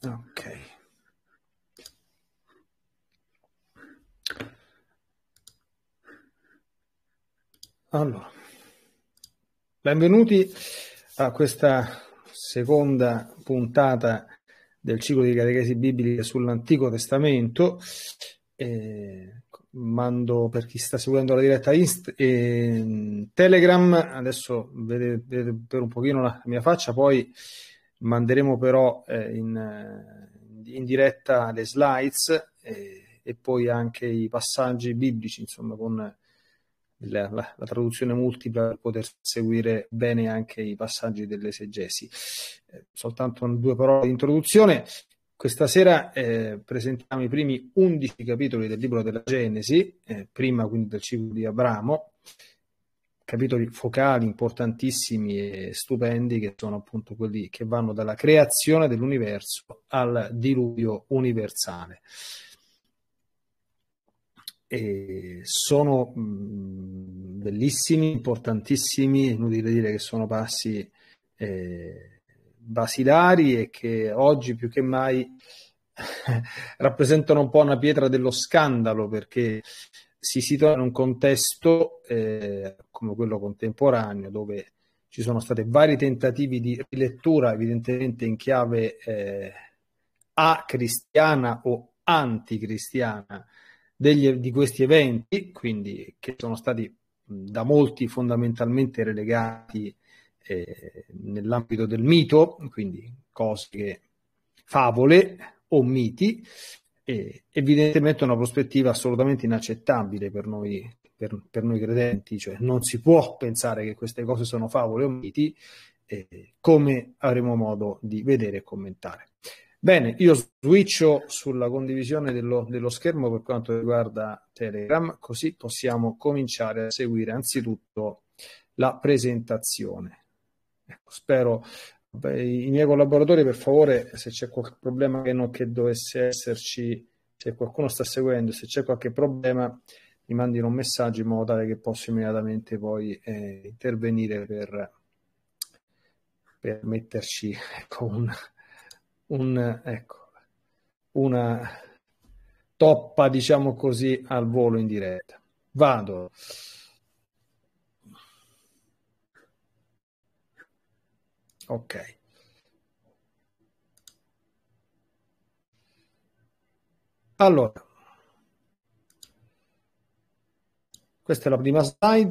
Ok. Allora, benvenuti a questa seconda puntata del ciclo di catechesi bibliche sull'Antico Testamento. Eh, mando per chi sta seguendo la diretta inst- eh, Telegram, adesso vedete per un pochino la mia faccia, poi manderemo però eh, in, eh, in, diretta le slides e, eh, e, poi anche i passaggi biblici, insomma, con eh, la, la, la, traduzione multipla per poter seguire bene anche i passaggi delle segesi. Eh, soltanto due parole di introduzione. Questa sera eh, presentiamo i primi undici capitoli del libro della Genesi, prima quindi del ciclo di Abramo, capitoli focali importantissimi e stupendi che sono appunto quelli che vanno dalla creazione dell'universo al diluvio universale. E sono mh, mm, bellissimi, importantissimi, inutile dire che sono passi eh, basilari e che oggi più che mai rappresentano un po' una pietra dello scandalo perché si situa in un contesto eh, come quello contemporaneo dove ci sono stati vari tentativi di rilettura evidentemente in chiave eh, a cristiana o anticristiana degli, di questi eventi, quindi che sono stati da molti fondamentalmente relegati eh, nell'ambito del mito, quindi cose che favole o miti, è evidentemente una prospettiva assolutamente inaccettabile per noi, per, per noi credenti, cioè non si può pensare che queste cose sono favole o miti, eh, come avremo modo di vedere e commentare. Bene, io switcho sulla condivisione dello, dello, schermo per quanto riguarda Telegram, così possiamo cominciare a seguire anzitutto la presentazione. spero i miei collaboratori, per favore, se c'è qualche problema che, non, che dovesse esserci, se qualcuno sta seguendo, se c'è qualche problema, mi mandino un messaggio in modo tale che posso immediatamente poi eh, intervenire per, per metterci ecco, un, un, ecco, una toppa, diciamo così, al volo in diretta. Vado. Ok. Allora, questa è la prima slide.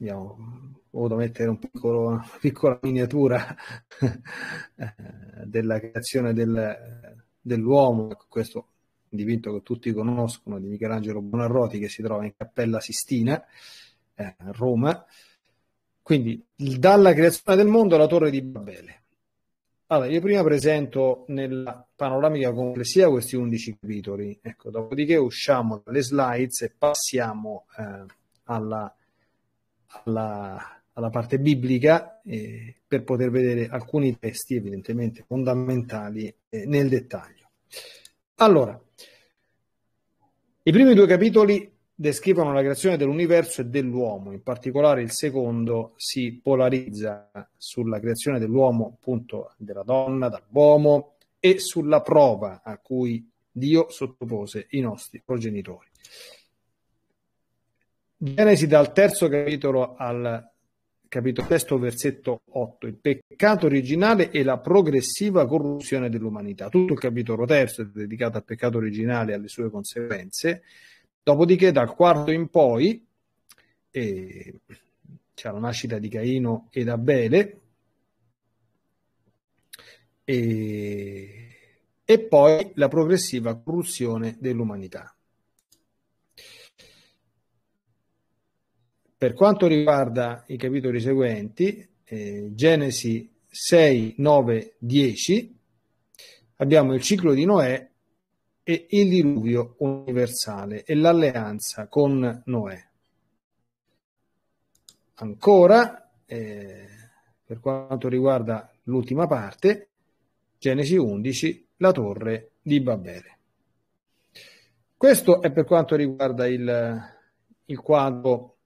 Abbiamo voluto mettere un piccolo, una piccola miniatura eh, della creazione del, dell'uomo, ecco, questo dipinto che tutti conoscono di Michelangelo Buonarroti che si trova in Cappella Sistina eh, a Roma. Quindi dalla creazione del mondo alla torre di Babele. Allora, io prima presento nella panoramica complessiva questi 11 capitoli, ecco, dopodiché usciamo dalle slides e passiamo eh, alla, alla, alla, parte biblica eh, per poter vedere alcuni testi evidentemente fondamentali eh, nel dettaglio. Allora, i primi due capitoli descrivono la creazione dell'universo e dell'uomo, in particolare il secondo si polarizza sulla creazione dell'uomo, appunto della donna, dall'uomo e sulla prova a cui Dio sottopose i nostri progenitori. Genesi dal terzo capitolo al capitolo testo versetto 8, il peccato originale e la progressiva corruzione dell'umanità. Tutto il capitolo terzo è dedicato al peccato originale e alle sue conseguenze, Dopodiché, dal quarto in poi, eh, c'è la nascita di Caino ed Abele, e, e poi la progressiva corruzione dell'umanità. Per quanto riguarda i capitoli seguenti, eh, Genesi 6, 9, 10, abbiamo il ciclo di Noè e il diluvio universale e l'alleanza con Noè. Ancora, eh, per quanto riguarda l'ultima parte, Genesi 11, la torre di Babele. Questo è per quanto riguarda il, il quadro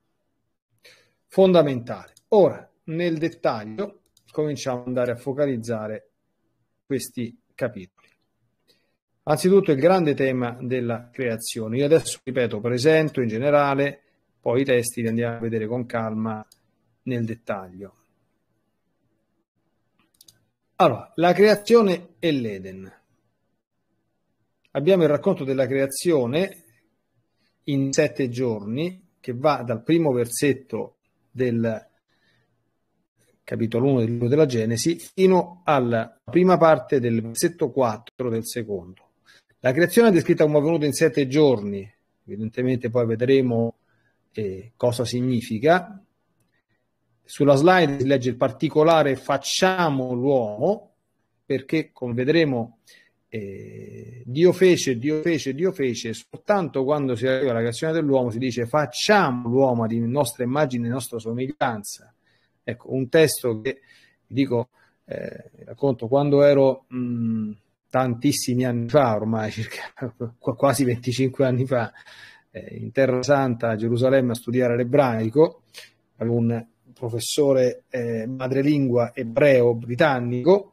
fondamentale. Ora, nel dettaglio, cominciamo ad andare a focalizzare questi capitoli. Anzitutto il grande tema della creazione. Io adesso, ripeto, presento in generale, poi i testi li andiamo a vedere con calma nel dettaglio. Allora, la creazione e l'Eden. Abbiamo il racconto della creazione in sette giorni, che va dal primo versetto del capitolo 1 del libro della Genesi fino alla prima parte del versetto 4 del secondo. La creazione è descritta come avvenuta in sette giorni, evidentemente poi vedremo eh, cosa significa. Sulla slide si legge il particolare facciamo l'uomo, perché come vedremo eh, Dio fece, Dio fece, Dio fece, soltanto quando si arriva alla creazione dell'uomo si dice facciamo l'uomo di nostra immagine di nostra somiglianza. Ecco, un testo che, dico, eh, racconto, quando ero... Mh, mm, tantissimi anni fa, ormai circa quasi 25 anni fa, eh, in Terra Santa a Gerusalemme a studiare l'ebraico, un professore eh, madrelingua ebreo britannico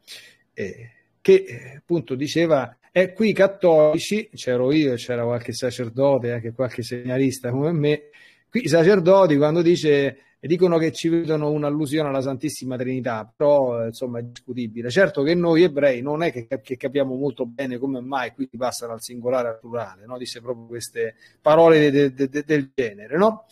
eh, che eh, appunto diceva è qui i cattolici, c'ero io, c'era qualche sacerdote, anche qualche segnalista come me, qui i sacerdoti quando dice e dicono che ci vedono un'allusione alla Santissima Trinità, però eh, insomma è discutibile. Certo che noi ebrei non è che, che capiamo molto bene come mai qui passano al singolare al plurale, no? disse proprio queste parole de, de, de, del genere. No?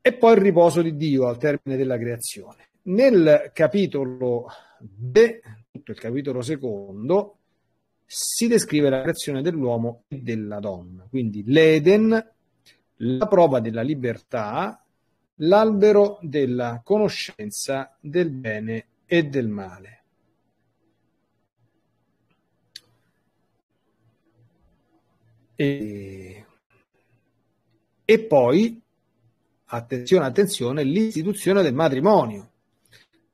E poi il riposo di Dio al termine della creazione. Nel capitolo de, tutto il capitolo secondo, si descrive la creazione dell'uomo e della donna, quindi l'Eden, la prova della libertà l'albero della conoscenza del bene e del male. E, e poi, attenzione, attenzione, l'istituzione del matrimonio.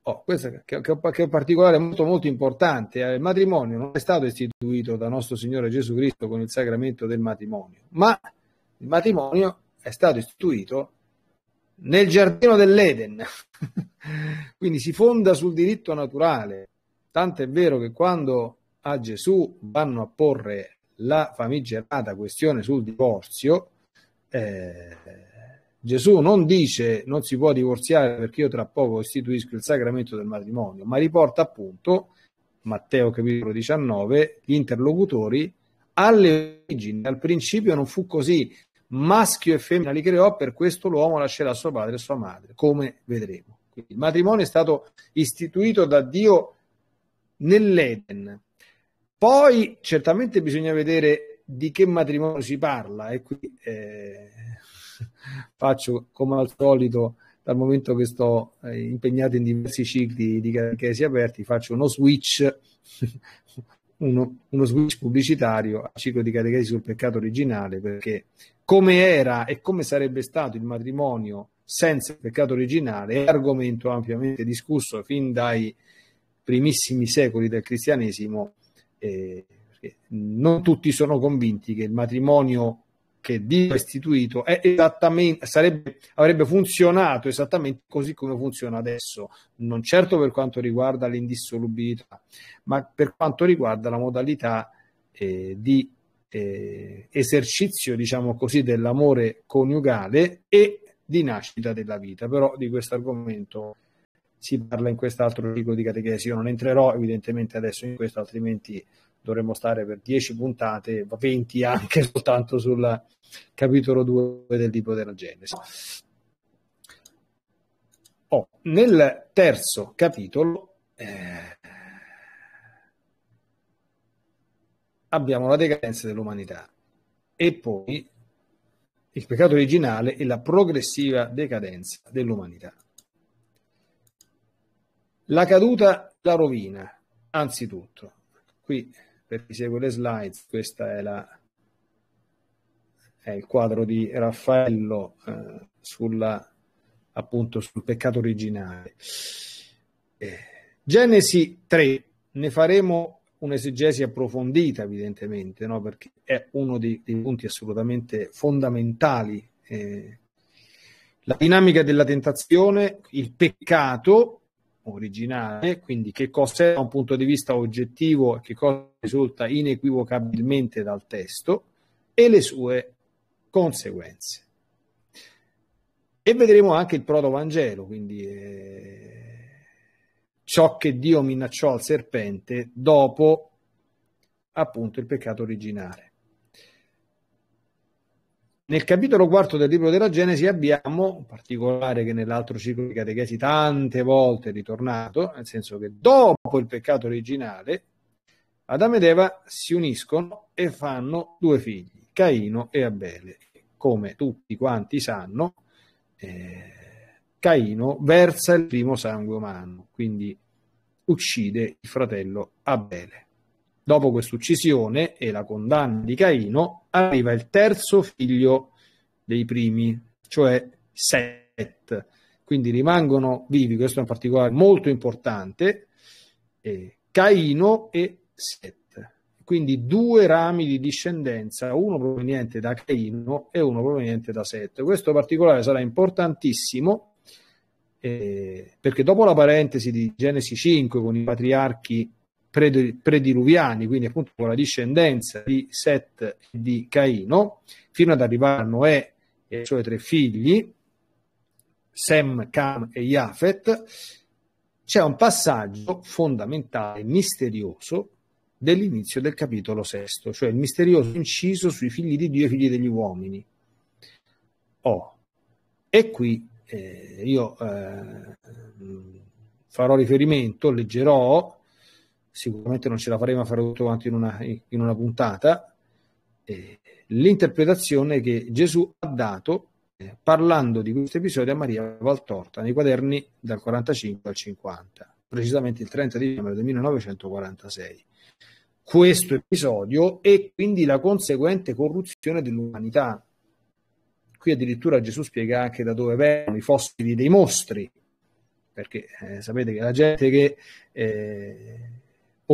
Oh, questo che, che, che è un particolare molto molto importante. Eh. Il matrimonio non è stato istituito da nostro Signore Gesù Cristo con il sacramento del matrimonio, ma il matrimonio è stato istituito nel giardino dell'Eden. Quindi si fonda sul diritto naturale. Tanto è vero che quando a Gesù vanno a porre la famigerata questione sul divorzio, eh, Gesù non dice non si può divorziare perché io tra poco istituisco il sacramento del matrimonio, ma riporta appunto Matteo capitolo 19 gli interlocutori alle origini, al principio non fu così, maschio e femmina li creò, per questo l'uomo lascerà suo padre e sua madre, come vedremo. Quindi, il matrimonio è stato istituito da Dio nell'Eden. Poi certamente bisogna vedere di che matrimonio si parla e qui eh, faccio come al solito dal momento che sto eh, impegnato in diversi cicli di catechesi aperti faccio uno switch uno, uno switch pubblicitario a ciclo di catechesi sul peccato originale, perché come era e come sarebbe stato il matrimonio senza il peccato originale è argomento ampiamente discusso fin dai primissimi secoli del cristianesimo. Eh, non tutti sono convinti che il matrimonio che Dio ha istituito è esattamente, sarebbe, avrebbe funzionato esattamente così come funziona adesso, non certo per quanto riguarda l'indissolubilità, ma per quanto riguarda la modalità eh, di eh, esercizio, diciamo così, dell'amore coniugale e di nascita della vita. Però di questo argomento si parla in quest'altro ciclo di catechesi. Io non entrerò evidentemente adesso in questo, altrimenti dovremmo stare per 10 puntate, 20 anche soltanto sul capitolo 2 del libro della Genesi. Oh, nel terzo capitolo eh, abbiamo la decadenza dell'umanità e poi il peccato originale e la progressiva decadenza dell'umanità. La caduta, la rovina, anzitutto. Qui per chi segue le slides, questo è, è, il quadro di Raffaello eh, sulla, appunto sul peccato originale. Eh, Genesi 3, ne faremo un'esegesi approfondita evidentemente, no? perché è uno dei, dei punti assolutamente fondamentali. Eh, la dinamica della tentazione, il peccato originale, quindi che cos'è da un punto di vista oggettivo e che cosa risulta inequivocabilmente dal testo e le sue conseguenze. E vedremo anche il protovangelo, quindi eh, ciò che Dio minacciò al serpente dopo appunto il peccato originale. Nel capitolo quarto del libro della Genesi abbiamo, un particolare che nell'altro ciclo di catechesi tante volte è ritornato, nel senso che dopo il peccato originale, Adamo ed Eva si uniscono e fanno due figli, Caino e Abele. Come tutti quanti sanno, eh, Caino versa il primo sangue umano, quindi uccide il fratello Abele. Dopo quest'uccisione e la condanna di Caino, arriva il terzo figlio dei primi, cioè Set. Quindi rimangono vivi, questo è un particolare molto importante, eh, Caino e Set. Quindi due rami di discendenza, uno proveniente da Caino e uno proveniente da Set. Questo particolare sarà importantissimo eh, perché dopo la parentesi di Genesi 5 con i patriarchi prediluviani, quindi appunto con la discendenza di Set e di Caino, fino ad arrivare a Noè e ai suoi tre figli, Sem, Cam e Yafet, c'è un passaggio fondamentale, misterioso, dell'inizio del capitolo sesto, cioè il misterioso inciso sui figli di Dio e figli degli uomini. Oh, e qui eh, io eh, farò riferimento, leggerò sicuramente non ce la faremo a fare tutto quanto in una, in una puntata, eh, l'interpretazione che Gesù ha dato eh, parlando di questo episodio a Maria Valtorta nei quaderni dal 45 al 50, precisamente il 30 dicembre del 1946. Questo episodio e quindi la conseguente corruzione dell'umanità. Qui addirittura Gesù spiega anche da dove vengono i fossili dei mostri, perché eh, sapete che la gente che eh,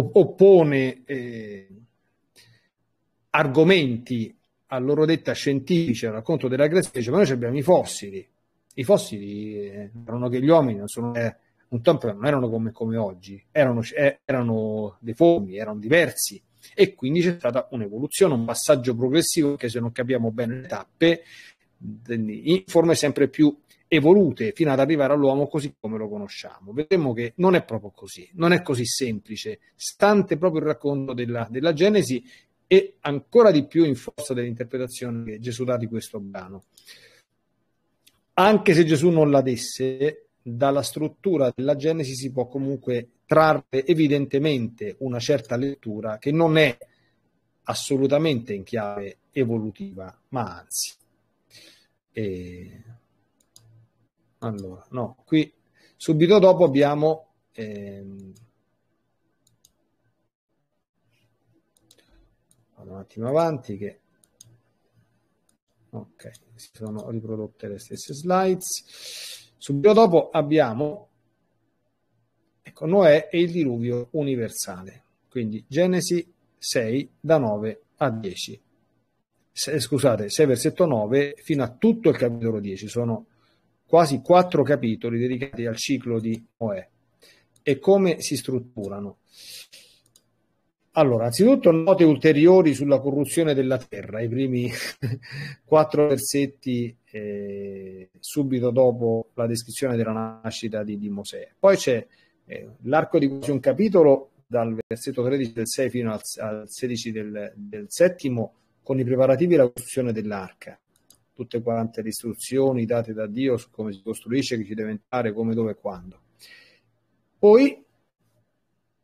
oppone eh, argomenti a loro detta scientifici al racconto della dell'aggressione, dice ma noi abbiamo i fossili, i fossili eh, erano che gli uomini non sono... Eh, un tempo non erano come, come oggi, erano, eh, erano deformi, erano diversi e quindi c'è stata un'evoluzione, un passaggio progressivo che se non capiamo bene le tappe in forme sempre più evolute fino ad arrivare all'uomo così come lo conosciamo. Vedremo che non è proprio così, non è così semplice, stante proprio il racconto della, della Genesi e ancora di più in forza dell'interpretazione che Gesù dà di questo brano. Anche se Gesù non la desse, dalla struttura della Genesi si può comunque trarre evidentemente una certa lettura che non è assolutamente in chiave evolutiva, ma anzi. E eh, allora, no, qui subito dopo abbiamo... Ehm, vado un attimo avanti che... Ok, si sono riprodotte le stesse slides. Subito dopo abbiamo... Ecco, Noè e il diluvio universale. Quindi Genesi 6 da 9 a 10. Se, scusate, 6 versetto 9 fino a tutto il capitolo 10 sono quasi quattro capitoli dedicati al ciclo di Noè e come si strutturano. Allora, anzitutto note ulteriori sulla corruzione della terra, i primi quattro versetti eh, subito dopo la descrizione della nascita di, di Mosè. Poi c'è eh, l'arco di quasi un capitolo dal versetto 13 del 6 fino al, al 16 del, del, settimo con i preparativi alla la costruzione dell'arca tutte quante le istruzioni date da Dio su come si costruisce, chi ci deve entrare, come, dove e quando. Poi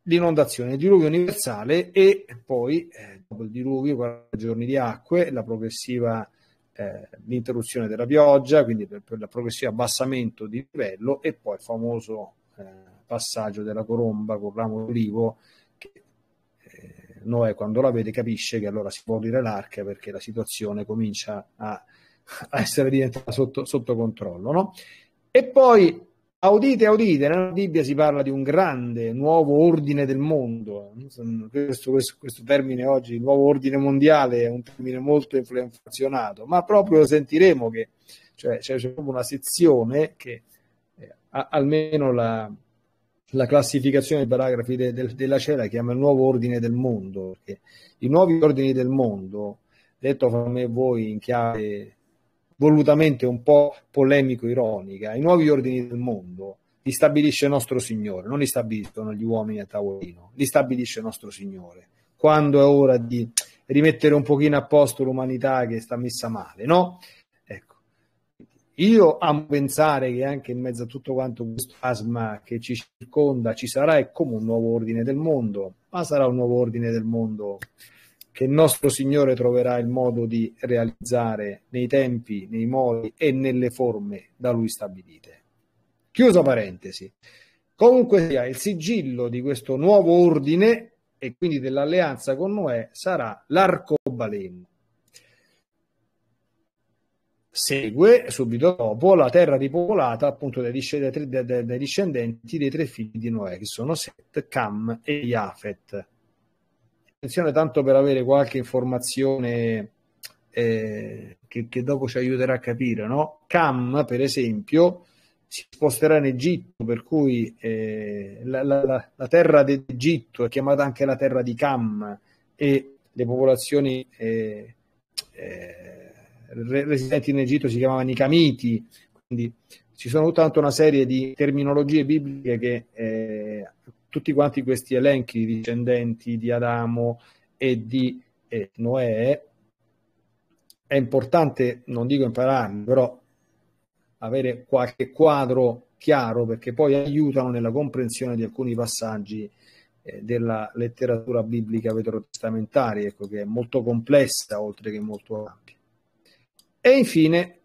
l'inondazione, il diluvio universale e poi eh, dopo il diluvio, 40 giorni di acque, la progressiva eh, l'interruzione della pioggia, quindi per, per il progressivo abbassamento di livello e poi il famoso eh, passaggio della coromba con ramo d'olivo che eh, Noè quando la vede capisce che allora si può aprire l'arca perché la situazione comincia a a essere diventata sotto, sotto controllo. No? E poi, audite, audite, nella Bibbia si parla di un grande nuovo ordine del mondo, questo, questo, questo termine oggi, il nuovo ordine mondiale, è un termine molto inflazionato, ma proprio sentiremo che cioè, c'è proprio una sezione che eh, ha, almeno la, la classificazione dei paragrafi de, de, della cera chiama il nuovo ordine del mondo, perché i nuovi ordini del mondo, detto fra me e voi in chiave volutamente un po' polemico-ironica, i nuovi ordini del mondo li stabilisce nostro Signore, non li stabiliscono gli uomini a tavolino, li stabilisce nostro Signore. Quando è ora di rimettere un pochino a posto l'umanità che sta messa male, no? Ecco, io amo pensare che anche in mezzo a tutto quanto questo asma che ci circonda ci sarà è come un nuovo ordine del mondo, ma sarà un nuovo ordine del mondo che il nostro Signore troverà il modo di realizzare nei tempi, nei modi e nelle forme da Lui stabilite. Chiusa parentesi. Comunque sia, il sigillo di questo nuovo ordine e quindi dell'alleanza con Noè sarà l'arcobaleno. Segue subito dopo la terra ripopolata appunto dai discendenti dei tre figli di Noè, che sono Set, Cam e Jafet attenzione tanto per avere qualche informazione eh, che, che, dopo ci aiuterà a capire, no? Cam, per esempio, si sposterà in Egitto, per cui eh, la, la, la, terra d'Egitto è chiamata anche la terra di Cam e le popolazioni eh, eh residenti in Egitto si chiamavano i Camiti, quindi ci sono tutta una serie di terminologie bibliche che eh, tutti quanti questi elenchi di discendenti di Adamo e di eh, Noè, è importante, non dico impararli, però avere qualche quadro chiaro perché poi aiutano nella comprensione di alcuni passaggi eh, della letteratura biblica veterotestamentare, ecco, che è molto complessa oltre che molto ampia. E infine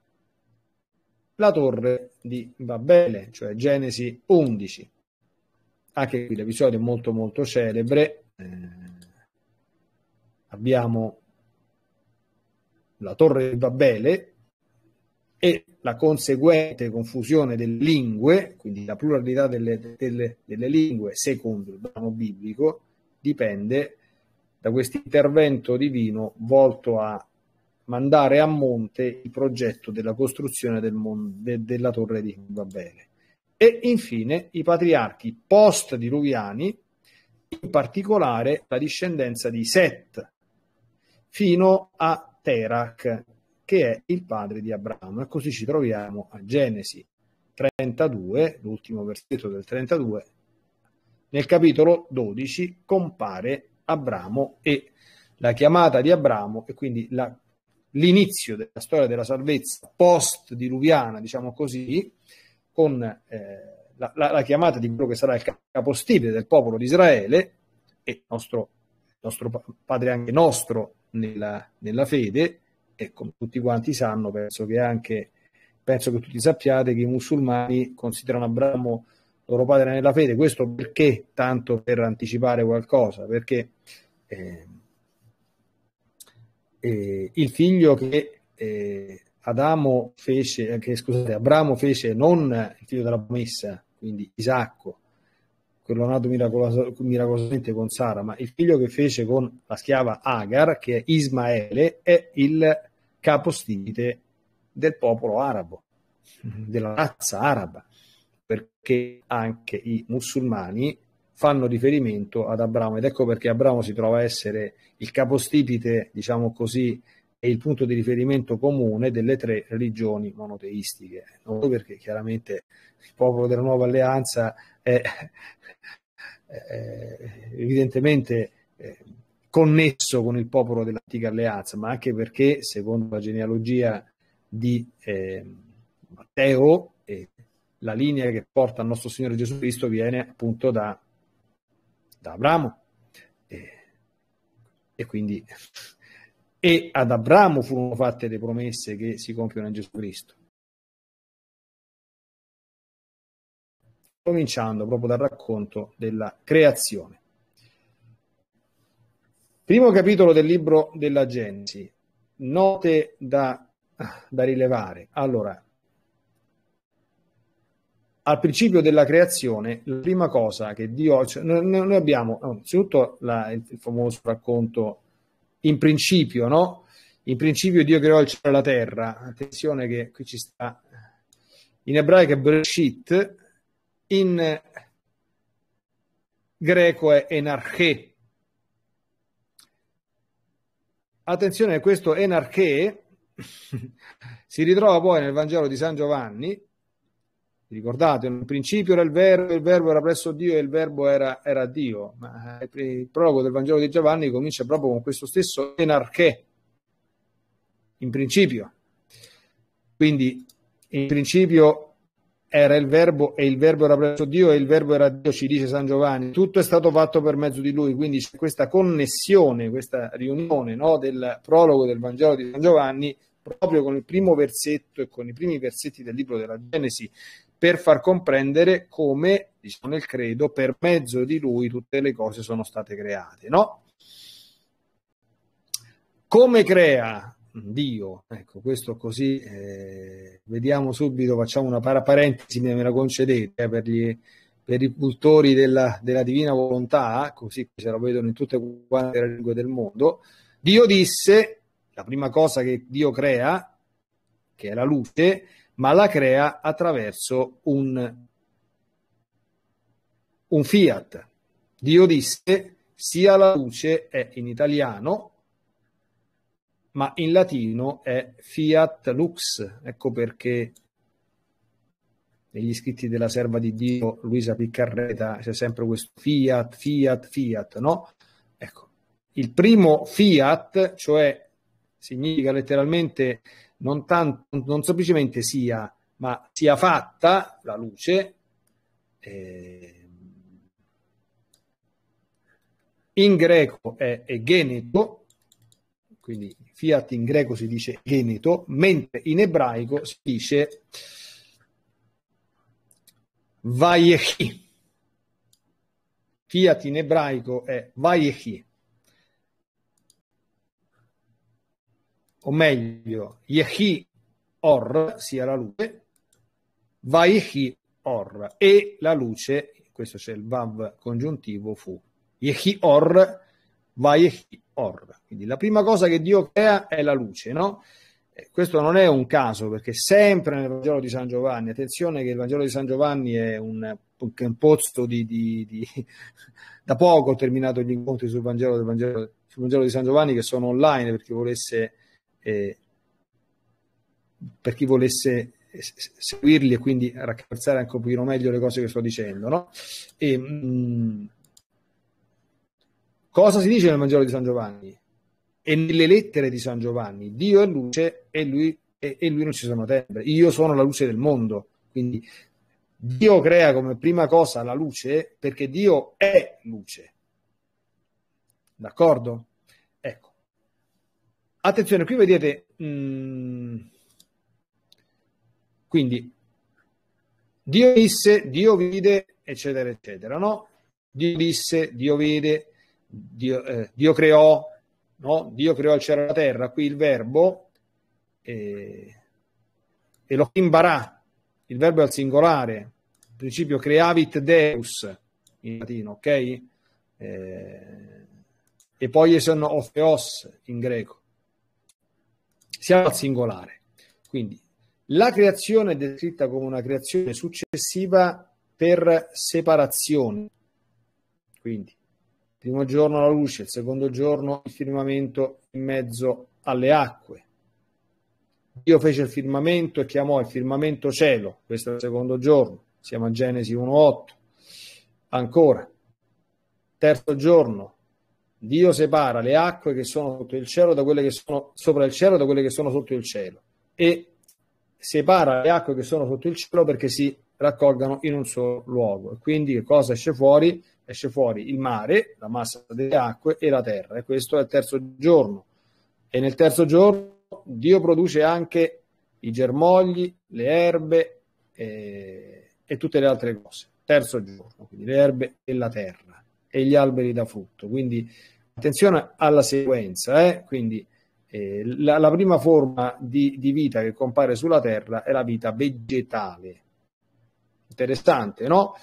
la torre di Babele, cioè Genesi 11 anche qui l'episodio è molto molto celebre. Eh, abbiamo la torre di Babele e la conseguente confusione delle lingue, quindi la pluralità delle, delle, delle lingue secondo il brano biblico, dipende da questo intervento divino volto a mandare a monte il progetto della costruzione del mon- de- della torre di Babele e infine i patriarchi post-diluviani, in particolare la discendenza di Set, fino a Terak, che è il padre di Abramo. E così ci troviamo a Genesi 32, l'ultimo versetto del 32, nel capitolo 12 compare Abramo e la chiamata di Abramo e quindi la, l'inizio della storia della salvezza post-diluviana, diciamo così, con eh, la, la, la, chiamata di quello che sarà il capostipite del popolo di Israele e nostro, nostro padre anche nostro nella, nella, fede e come tutti quanti sanno penso che anche penso che tutti sappiate che i musulmani considerano Abramo loro padre nella fede questo perché tanto per anticipare qualcosa perché eh, eh, il figlio che eh, Adamo fece, eh, che, scusate, Abramo fece non il figlio della promessa, quindi Isacco, quello nato miracolos- miracolosamente con Sara, ma il figlio che fece con la schiava Agar, che è Ismaele, è il capostite del popolo arabo, mhm. della razza araba, perché anche i musulmani fanno riferimento ad Abramo ed ecco perché Abramo si trova a essere il capostipite, diciamo così, è il punto di riferimento comune delle tre religioni monoteistiche, non perché chiaramente il popolo della nuova alleanza è, è evidentemente è eh, connesso con il popolo dell'antica alleanza, ma anche perché, secondo la genealogia di eh, Matteo, eh, la linea che porta al nostro Signore Gesù Cristo viene appunto da, da Abramo. e quindi e ad Abramo furono fatte le promesse che si compiono in Gesù Cristo. Cominciando proprio dal racconto della creazione. Primo capitolo del libro della Genesi, note da, da rilevare. Allora, al principio della creazione, la prima cosa che Dio... Cioè, noi, abbiamo, innanzitutto, il famoso racconto in principio, no? In principio Dio creò il cielo e la terra. Attenzione che qui ci sta eh, in ebraico è Breshit, in greco è Enarche. Attenzione, questo Enarche si ritrova poi nel Vangelo di San Giovanni ricordate? In principio era il verbo, il verbo era presso Dio e il verbo era, era Dio. Ma eh, il prologo del Vangelo di Giovanni comincia proprio con questo stesso enarchè, in principio. Quindi in principio era il verbo e il verbo era presso Dio e il verbo era Dio, ci dice San Giovanni. Tutto è stato fatto per mezzo di lui, quindi c'è questa connessione, questa riunione no, del prologo del Vangelo di San Giovanni proprio con il primo versetto e con i primi versetti del libro della Genesi per far comprendere come, diciamo nel credo, per mezzo di lui tutte le cose sono state create, no? Come crea Dio? Ecco, questo così eh, vediamo subito, facciamo una parentesi, me la concedete, eh, per, gli, per i cultori della, della, divina volontà, così se lo vedono in tutte le lingue del mondo, Dio disse, la prima cosa che Dio crea, che è la luce, ma la crea attraverso un, un fiat. Dio disse sia la luce è in italiano, ma in latino è fiat lux. Ecco perché negli scritti della serva di Dio Luisa Piccarreta c'è sempre questo fiat, fiat, fiat, no? Ecco, il primo fiat, cioè significa letteralmente non, tanto, non semplicemente sia, ma sia fatta la luce eh, in greco è, è geneto, quindi fiat in greco si dice geneto, mentre in ebraico si dice vaiechi. Fiat in ebraico è vaiechi. o meglio, Yehi Or sia la luce, va Yehi Or e la luce, questo c'è il Vav congiuntivo, fu Yehi Or, va Yehi Or. Quindi la prima cosa che Dio crea è la luce, no? Eh, questo non è un caso, perché sempre nel Vangelo di San Giovanni, attenzione che il Vangelo di San Giovanni è un, è un pozzo di, di, di... Da poco ho terminato gli incontri sul Vangelo, Vangelo, sul Vangelo di San Giovanni che sono online, per chi volesse per chi volesse seguirli e quindi raccapezzare anche un pochino meglio le cose che sto dicendo. No? E, mh, mm, cosa si dice nel Vangelo di San Giovanni? E nelle lettere di San Giovanni, Dio è luce e lui, e, e lui non ci sono tenebre. Io sono la luce del mondo. Quindi Dio crea come prima cosa la luce perché Dio è luce. D'accordo? attenzione, qui vedete, mh, mm, quindi Dio disse, Dio vide, eccetera, eccetera, no? Dio disse, Dio vide, Dio, eh, Dio creò, no? Dio creò il cielo e la terra, qui il verbo, eh, Elohim barà, il verbo è al singolare, il principio creavit Deus, in latino, ok? Eh, e poi sono ofeos in greco. Siamo al singolare. Quindi la creazione è descritta come una creazione successiva per separazione. Quindi il primo giorno la luce, il secondo giorno il firmamento in mezzo alle acque. Dio fece il firmamento e chiamò il firmamento cielo, questo è il secondo giorno, siamo a Genesi 1.8. Ancora, terzo giorno, Dio separa le acque che sono sotto il cielo da quelle che sono sopra il cielo da quelle che sono sotto il cielo e separa le acque che sono sotto il cielo perché si raccolgano in un solo luogo. quindi che cosa esce fuori? Esce fuori il mare, la massa delle acque e la terra. E questo è il terzo giorno. E nel terzo giorno Dio produce anche i germogli, le erbe e, eh, e tutte le altre cose. Terzo giorno, quindi le erbe e la terra e gli alberi da frutto. Quindi attenzione alla sequenza, eh? quindi eh, la, la, prima forma di, di, vita che compare sulla Terra è la vita vegetale. Interessante, no?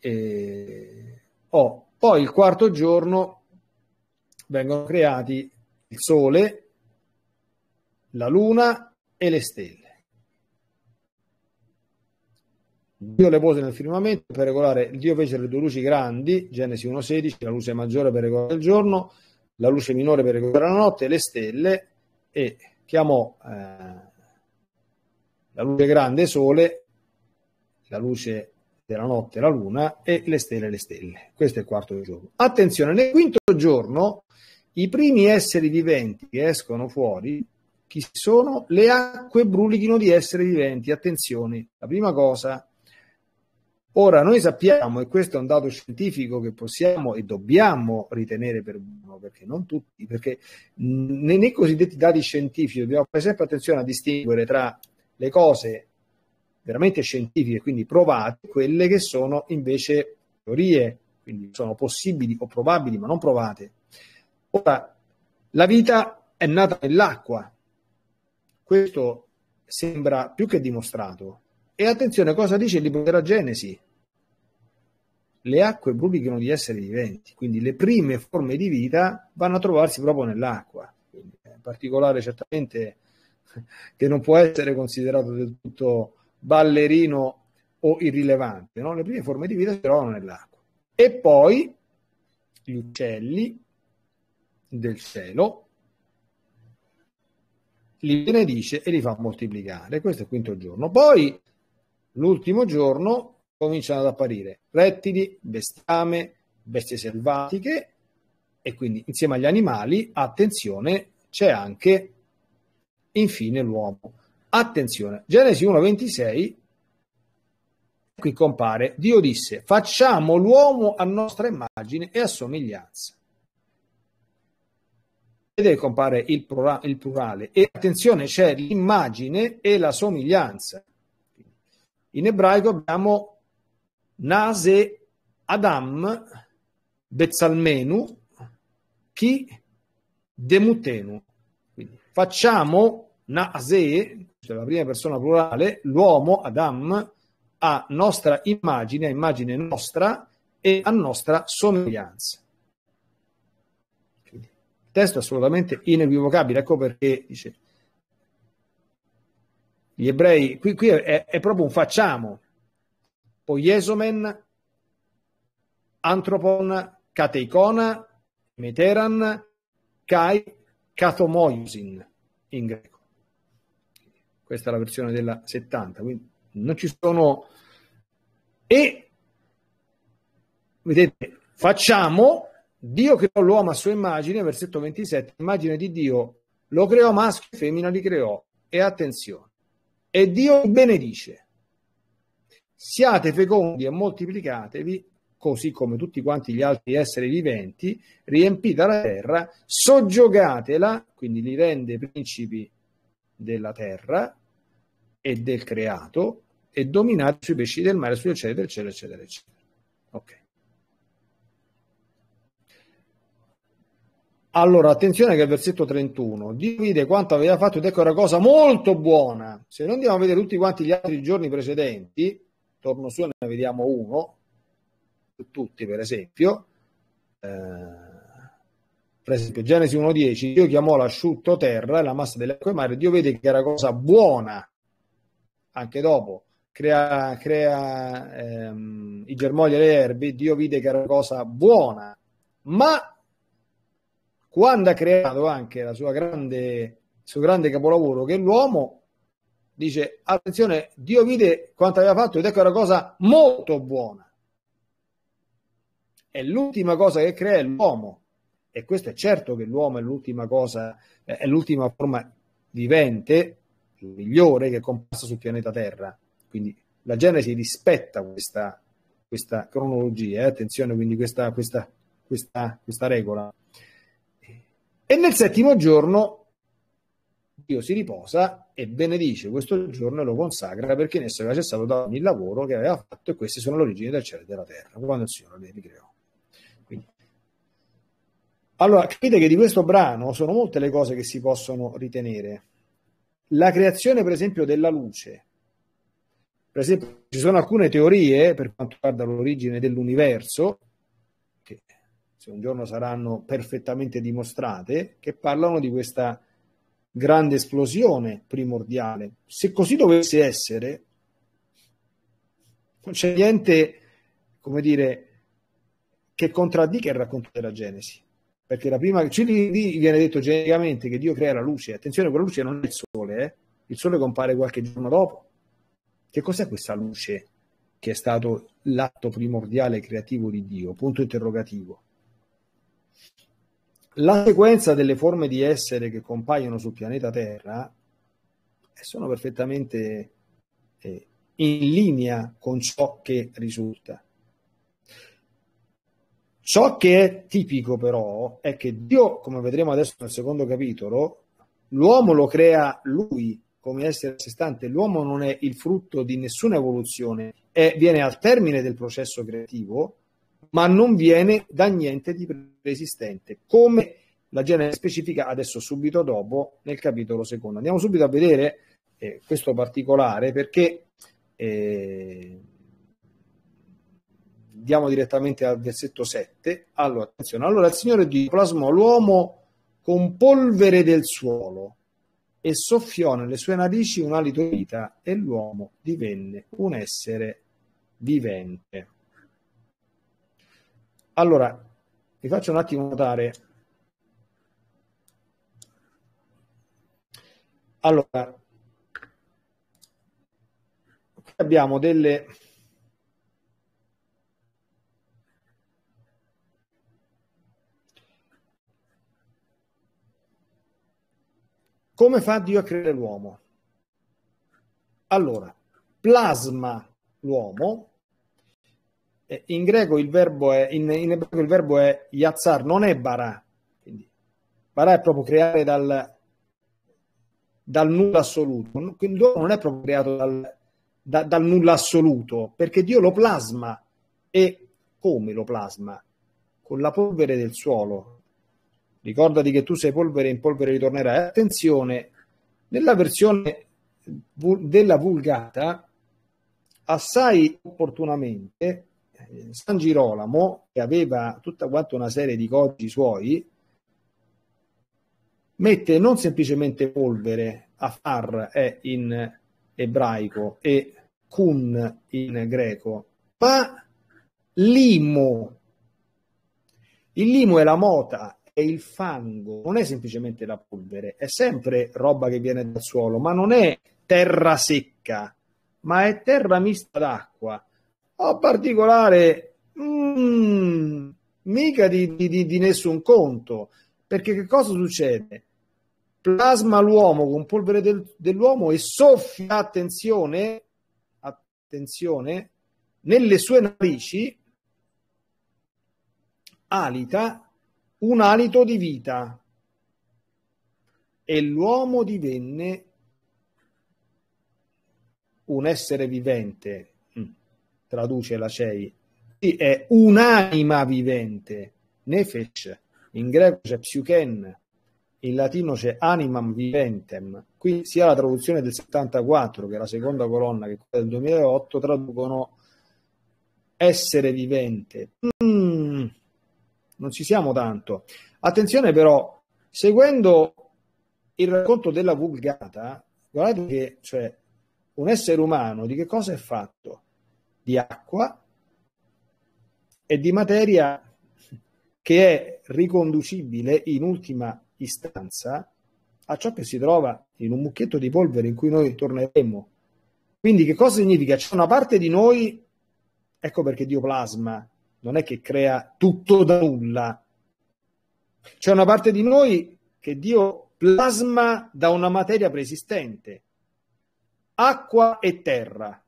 Eh, oh, poi il quarto giorno vengono creati il Sole, la Luna e le stelle. Dio le pose nel firmamento per regolare, Dio fece le due luci grandi, Genesi 1.16, la luce maggiore per regolare il giorno, la luce minore per regolare la notte, le stelle, e chiamò eh, la luce grande sole, la luce della notte la luna e le stelle le stelle. Questo è il quarto giorno. Attenzione, nel quinto giorno i primi esseri viventi che escono fuori, chi sono? Le acque brulichino di esseri viventi. Attenzione, la prima cosa Ora, noi sappiamo, e questo è un dato scientifico che possiamo e dobbiamo ritenere per buono, perché non tutti, perché nei, nei cosiddetti dati scientifici dobbiamo fare sempre attenzione a distinguere tra le cose veramente scientifiche, quindi provate, quelle che sono invece teorie, quindi sono possibili o probabili, ma non provate. Ora, la vita è nata nell'acqua, questo sembra più che dimostrato, e attenzione cosa dice il libro della Genesi. Le acque brulicano di esseri viventi, quindi le prime forme di vita vanno a trovarsi proprio nell'acqua. Quindi, eh, in particolare certamente che non può essere considerato del tutto ballerino o irrilevante, no? le prime forme di vita si trovano nell'acqua. E poi gli uccelli del cielo li benedice e li fa moltiplicare. Questo è il quinto giorno. Poi L'ultimo giorno cominciano ad apparire rettili, bestiame, bestie selvatiche e quindi insieme agli animali, attenzione, c'è anche infine l'uomo. Attenzione, Genesi 1:26 qui compare Dio disse: "Facciamo l'uomo a nostra immagine e a somiglianza". Ed è compare il, plura- il plurale e attenzione c'è l'immagine e la somiglianza. In ebraico abbiamo Nase Adam Bezalmenu Chi Demutenu. Quindi facciamo Nase, cioè la prima persona plurale, l'uomo Adam a nostra immagine, a immagine nostra e a nostra somiglianza. Quindi, il testo è assolutamente inequivocabile, ecco perché dice gli ebrei, qui, qui è, è, proprio un facciamo. Poiesomen, Antropon, Kateikona, Meteran, Kai, Kathomoiusin in greco. Questa è la versione della 70, quindi non ci sono... E, vedete, facciamo, Dio creò l'uomo a sua immagine, versetto 27, immagine di Dio, lo creò maschio e femmina li creò. E attenzione, e Dio benedice. Siate fecondi e moltiplicatevi, così come tutti quanti gli altri esseri viventi, riempita la terra, soggiogatela, quindi li rende principi della terra e del creato, e dominate sui pesci del mare, sugli oceani del cielo, eccetera, eccetera. Ok. Allora, attenzione che il versetto 31 divide quanto aveva fatto ed ecco una cosa molto buona. Se noi andiamo a vedere tutti quanti gli altri giorni precedenti, torno su e ne vediamo uno, tutti per esempio, eh, per esempio Genesi 1.10, Dio chiamò l'asciutto terra e la massa delle acque mare, Dio vede che era cosa buona, anche dopo, crea, crea ehm, i germogli e le erbe, Dio vide che era cosa buona, ma quando ha creato anche la sua grande, il suo grande capolavoro, che l'uomo dice, attenzione, Dio vide quanto aveva fatto ed ecco una cosa molto buona. È l'ultima cosa che crea l'uomo e questo è certo che l'uomo è l'ultima cosa, è l'ultima forma vivente, migliore che è comparsa sul pianeta Terra. Quindi la Genesi rispetta questa, questa cronologia, eh? attenzione quindi questa, questa, questa regola. E nel settimo giorno Dio si riposa e benedice questo giorno e lo consacra perché in esso aveva cessato da ogni lavoro che aveva fatto e queste sono le origini del cielo e della terra, quando il Signore le ricreò. Quindi. Allora, capite che di questo brano sono molte le cose che si possono ritenere. La creazione, per esempio, della luce. Per esempio, ci sono alcune teorie per quanto riguarda l'origine dell'universo se cioè, un giorno saranno perfettamente dimostrate, che parlano di questa grande esplosione primordiale. Se così dovesse essere, non c'è niente, come dire, che contraddica il racconto della Genesi. Perché la prima, ci viene detto genericamente che Dio crea la luce. Attenzione, quella luce non è il sole, eh? il sole compare qualche giorno dopo. Che cos'è questa luce che è stato l'atto primordiale creativo di Dio? Punto interrogativo. La sequenza delle forme di essere che compaiono sul pianeta Terra eh, sono perfettamente eh, in linea con ciò che risulta. Ciò che è tipico però è che Dio, come vedremo adesso nel secondo capitolo, l'uomo lo crea lui come essere a sé stante, l'uomo non è il frutto di nessuna evoluzione, e viene al termine del processo creativo ma non viene da niente di preesistente, come la Genesi specifica adesso subito dopo nel capitolo secondo. Andiamo subito a vedere eh, questo particolare perché eh, andiamo direttamente al versetto 7. Allora, attenzione, allora il Signore Dio plasmò l'uomo con polvere del suolo e soffiò nelle sue narici un alito di vita e l'uomo divenne un essere vivente. Allora, vi faccio un attimo notare. Allora, abbiamo delle... Come fa Dio a creare l'uomo? Allora, plasma l'uomo eh, in greco il verbo è, in, in ebraico il verbo è yazzar, non è bara. Quindi, bara è proprio creare dal, dal nulla assoluto. Quindi l'uomo non è proprio creato dal, da, dal nulla assoluto, perché Dio lo plasma. E come lo plasma? Con la polvere del suolo. Ricordati che tu sei polvere e in polvere ritornerai. Attenzione, nella versione della Vulgata, assai opportunamente, eh, San Girolamo, che aveva tutta quanta una serie di codici suoi, mette non semplicemente polvere, afar è in ebraico e kun in greco, ma limo. Il limo è la mota, è il fango, non è semplicemente la polvere, è sempre roba che viene dal suolo, ma non è terra secca, ma è terra mista d'acqua. Oh, particolare, mm, mica di, di, di nessun conto. Perché che cosa succede? Plasma l'uomo con polvere del, dell'uomo e soffia, attenzione, attenzione, nelle sue narici alita un alito di vita e l'uomo divenne un essere vivente traduce la CEI, è un'anima vivente, nefesh, in greco c'è psyuchen, in latino c'è animam viventem, qui sia la traduzione del 74, che la seconda colonna, che quella del 2008, traducono essere vivente. Mm, non ci siamo tanto. Attenzione però, seguendo il racconto della Vulgata, guardate che cioè, un essere umano di che cosa è fatto? di acqua e di materia che è riconducibile in ultima istanza a ciò che si trova in un mucchietto di polvere in cui noi torneremo. Quindi che cosa significa? C'è una parte di noi, ecco perché Dio plasma, non è che crea tutto da nulla. C'è una parte di noi che Dio plasma da una materia preesistente, acqua e terra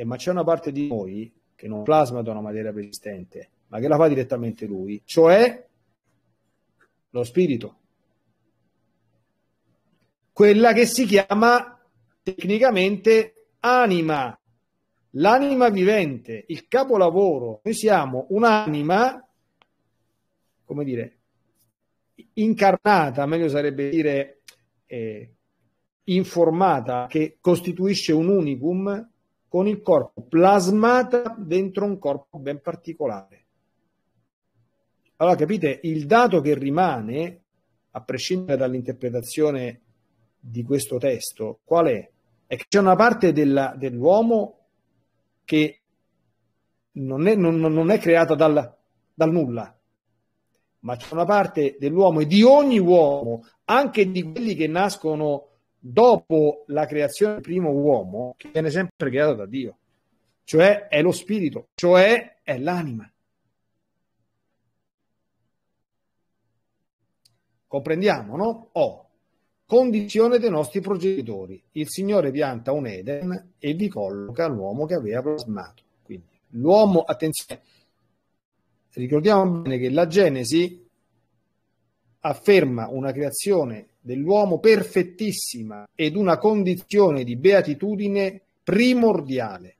eh, ma c'è una parte di noi che non plasma da una materia preesistente, ma che la fa direttamente lui, cioè lo spirito. Quella che si chiama tecnicamente anima, l'anima vivente, il capolavoro. Noi siamo un'anima, come dire, incarnata, meglio sarebbe dire eh, informata, che costituisce un unicum con il corpo plasmata dentro un corpo ben particolare. Allora capite, il dato che rimane, a prescindere dall'interpretazione di questo testo, qual è? È che c'è una parte della, dell'uomo che non è, non, non è creata dal, dal nulla, ma c'è una parte dell'uomo e di ogni uomo, anche di quelli che nascono dopo la creazione del primo uomo, che viene sempre creato da Dio, cioè è lo spirito, cioè è l'anima. Comprendiamo, no? O condizione dei nostri progenitori. Il Signore pianta un Eden e vi colloca l'uomo che aveva plasmato. Quindi l'uomo, attenzione, ricordiamo bene che la Genesi afferma una creazione dell'uomo perfettissima ed una condizione di beatitudine primordiale.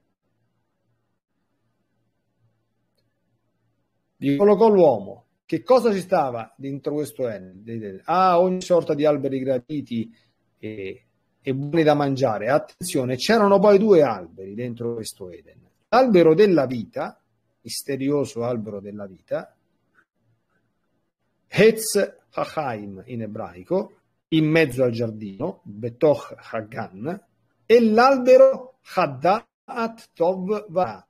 Vi collocò l'uomo. Che cosa ci stava dentro questo N? Ah, ogni sorta di alberi graditi e, e buoni da mangiare. Attenzione, c'erano poi due alberi dentro questo Eden. L'albero della vita, misterioso albero della vita, Hetz Hachaim in ebraico, in mezzo al giardino, Betoch Hagan, e l'albero Haddaat Tov Va,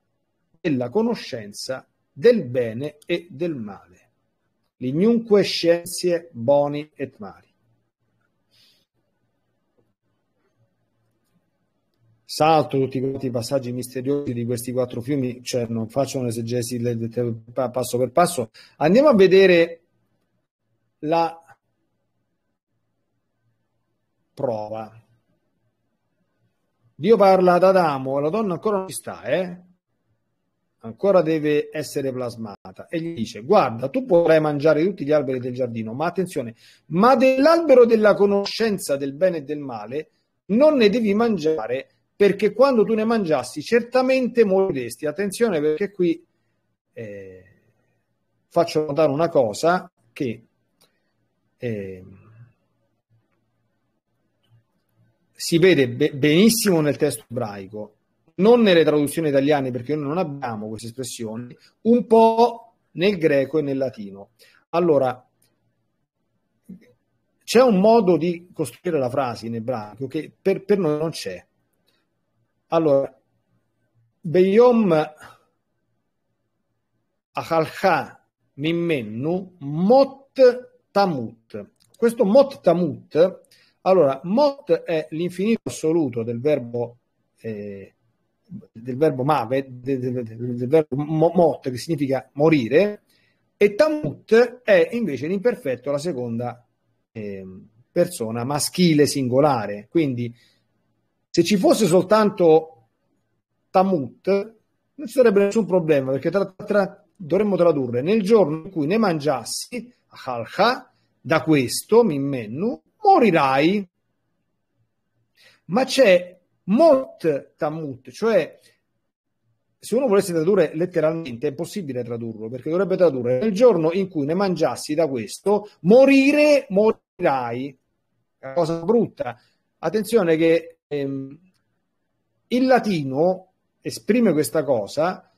la conoscenza del bene e del male. Lignunque scienzie boni et mari. salto tutti quanti i passaggi misteriosi di questi quattro fiumi, cioè non faccio un'esegesi, passo per passo. Andiamo a vedere la prova. Dio parla ad Adamo, la donna ancora non ci sta, eh? ancora deve essere plasmata e gli dice guarda tu potrai mangiare tutti gli alberi del giardino ma attenzione ma dell'albero della conoscenza del bene e del male non ne devi mangiare perché quando tu ne mangiassi certamente moriresti attenzione perché qui eh, faccio notare una cosa che Ehm, si vede be- benissimo nel testo ebraico, non nelle traduzioni italiane perché noi non abbiamo queste espressioni, un po' nel greco e nel latino. Allora, c'è un modo di costruire la frase in ebraico che per, per noi non c'è. Allora, Beyom Achalcha Mimmennu Mot Tamut. Questo Mot Tamut, allora, Mot è l'infinito assoluto del verbo, eh, del verbo Mave, del, del, del verbo Mot, che significa morire, e Tamut è invece l'imperfetto, la seconda eh, persona maschile singolare. Quindi, se ci fosse soltanto Tamut, non ci sarebbe nessun problema, perché tra, tra, dovremmo tradurre nel giorno in cui ne mangiassi Halcha, da questo, Mimmennu, morirai. Ma c'è Mot Tamut, cioè se uno volesse tradurre letteralmente è impossibile tradurlo perché dovrebbe tradurre nel giorno in cui ne mangiassi da questo morire morirai una cosa brutta attenzione che ehm, il latino esprime questa cosa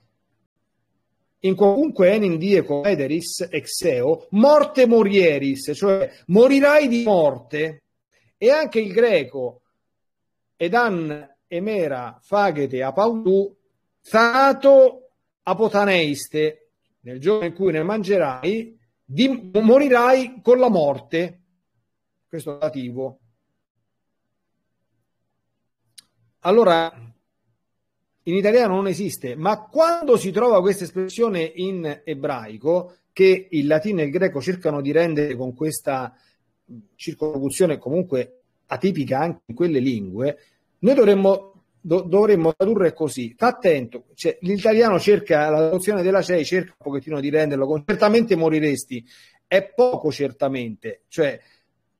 in qualunque enim die comederis exeo, morte morieris, cioè morirai di morte, e anche il greco edan emera fagete apaudu zanato apotaneiste, nel giorno in cui ne mangerai, di, morirai con la morte. Questo dativo. Allora, in italiano non esiste, ma quando si trova questa espressione in ebraico, che il latino e il greco cercano di rendere con questa circolocuzione comunque atipica anche in quelle lingue, noi dovremmo, do, dovremmo tradurre così. Sta attento, cioè, l'italiano cerca, la traduzione della CEI cerca un pochettino di renderlo con certamente moriresti, è poco certamente, cioè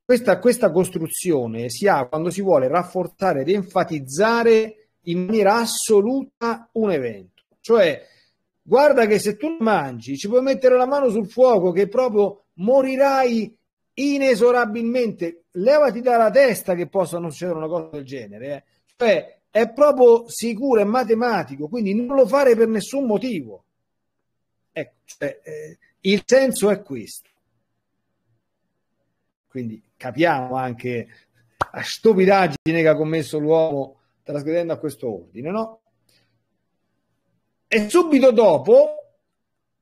questa, questa costruzione si ha quando si vuole rafforzare ed enfatizzare in maniera assoluta un evento. Cioè, guarda che se tu mangi ci puoi mettere la mano sul fuoco che proprio morirai inesorabilmente. Levati dalla testa che possa non succedere una cosa del genere. Eh. Cioè, è proprio sicuro, è matematico, quindi non lo fare per nessun motivo. Ecco, cioè, eh, il senso è questo. Quindi capiamo anche la stupidaggine che ha commesso l'uomo trasgredendo a questo ordine, no? E subito dopo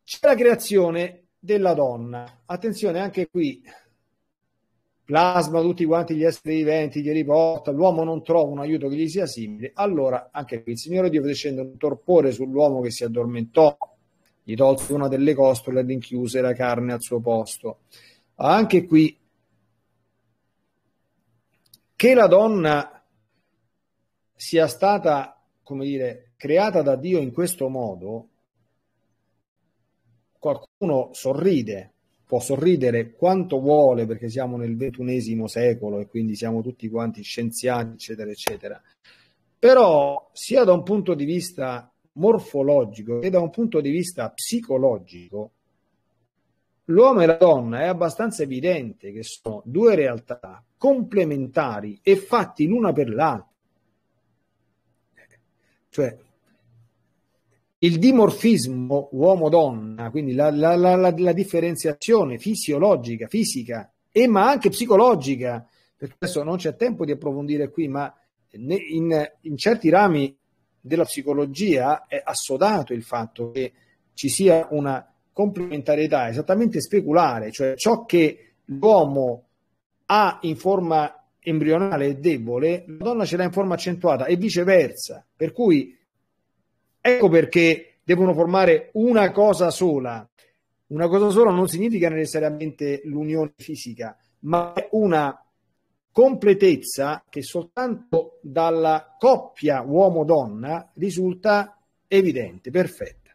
c'è la creazione della donna. Attenzione, anche qui plasma tutti quanti gli esseri viventi, gli riporta, l'uomo non trova un aiuto che gli sia simile. Allora, anche qui, il Signore Dio descende un torpore sull'uomo che si addormentò, gli tolse una delle costole e rinchiuse la carne al suo posto. Anche qui, che la donna sia stata, come dire, creata da Dio in questo modo, qualcuno sorride, può sorridere quanto vuole perché siamo nel ventunesimo secolo e quindi siamo tutti quanti scienziati, eccetera, eccetera. Però sia da un punto di vista morfologico che da un punto di vista psicologico, l'uomo e la donna è abbastanza evidente che sono due realtà complementari e fatti l'una per l'altra. Cioè, il dimorfismo uomo-donna, quindi la, la, la, la differenziazione fisiologica, fisica, e ma anche psicologica, perché adesso non c'è tempo di approfondire qui, ma in, in certi rami della psicologia è assodato il fatto che ci sia una complementarietà esattamente speculare, cioè ciò che l'uomo ha in forma embrionale è debole, la donna ce l'ha in forma accentuata e viceversa. Per cui ecco perché devono formare una cosa sola. Una cosa sola non significa necessariamente l'unione fisica, ma è una completezza che soltanto dalla coppia uomo-donna risulta evidente, perfetta.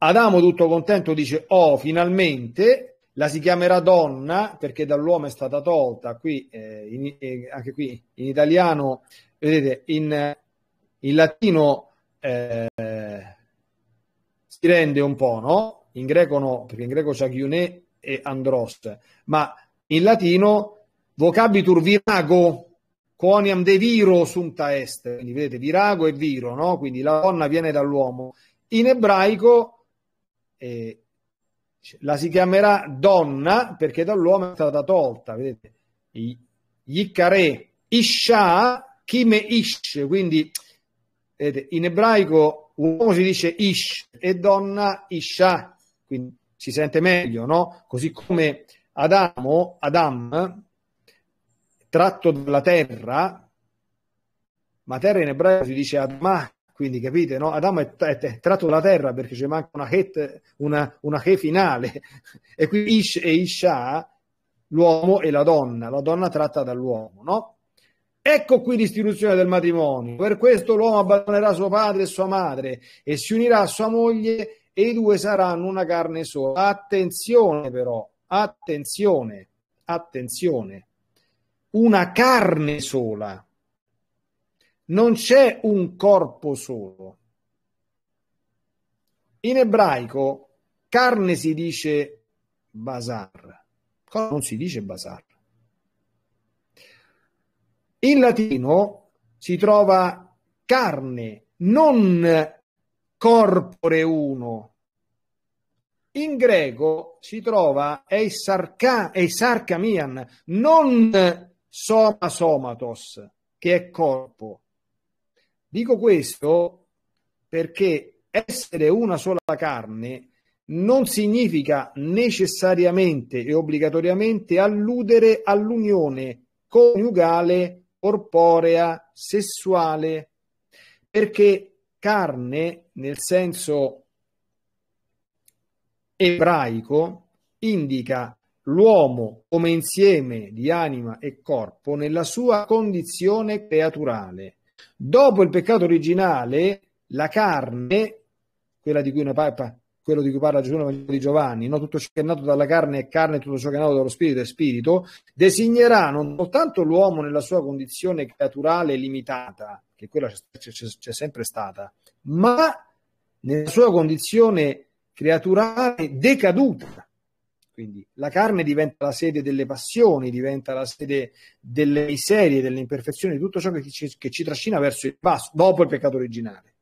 Adamo tutto contento dice "Oh, finalmente la si chiamerà donna perché dall'uomo è stata tolta, qui, eh, in, eh, anche qui in italiano, vedete, in, in latino eh, si rende un po', no? In greco no, perché in greco c'è Gyune e Andros, ma in latino vocabitur virago coniam de viro sumta est, quindi vedete virago e viro, no? Quindi la donna viene dall'uomo. In ebraico eh, la si chiamerà donna perché dall'uomo è stata tolta, vedete? Yikare Isha Kime Ish, quindi vedete, in ebraico uomo si dice Ish e donna Isha, quindi si sente meglio, no? Così come Adamo, Adam, tratto dalla terra, ma terra in ebraico si dice Adma, quindi capite, no? Adamo è, è, è, tratto dalla terra perché ci manca una che, una, una che finale. e qui Ish e Isha, l'uomo e la donna, la donna tratta dall'uomo, no? Ecco qui l'istituzione del matrimonio. Per questo l'uomo abbandonerà suo padre e sua madre e si unirà a sua moglie e i due saranno una carne sola. Attenzione però, attenzione, attenzione. Una carne sola non c'è un corpo solo. In ebraico carne si dice basar, non si dice basar. In latino si trova carne, non corpore uno. In greco si trova eisarca, eisarcamian, non soma somatos, che è corpo Dico questo perché essere una sola carne non significa necessariamente e obbligatoriamente alludere all'unione coniugale, corporea, sessuale, perché carne nel senso ebraico indica l'uomo come insieme di anima e corpo nella sua condizione creaturale Dopo il peccato originale, la carne, quella di cui ne parla, quello di cui parla Gesù nel di Giovanni, no? tutto ciò che è nato dalla carne è carne, tutto ciò che è nato dallo spirito è spirito, designerà non soltanto l'uomo nella sua condizione creaturale limitata, che quella c'è, c'è, c'è sempre stata, ma nella sua condizione creaturale decaduta, quindi la carne diventa la sede delle passioni, diventa la sede delle miserie, delle imperfezioni, di tutto ciò che ci, che ci trascina verso il basso, dopo il peccato originale.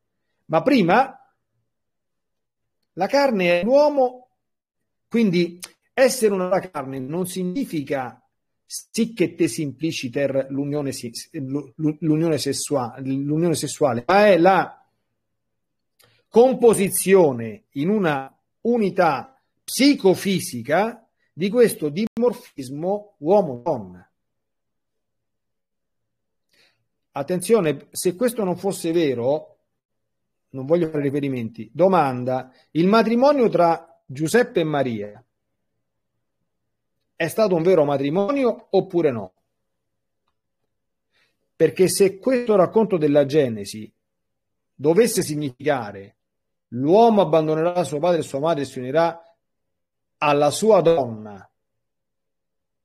Ma prima la carne è l'uomo, quindi essere una carne non significa sicchetè simpliciter l'unione, l'unione, sessuale, l'unione sessuale, ma è la composizione in una unità psicofisica di questo dimorfismo uomo-donna. Attenzione, se questo non fosse vero, non voglio fare riferimenti. Domanda, il matrimonio tra Giuseppe e Maria è stato un vero matrimonio oppure no? Perché se questo racconto della Genesi dovesse significare l'uomo abbandonerà suo padre e sua madre e si unirà alla sua donna,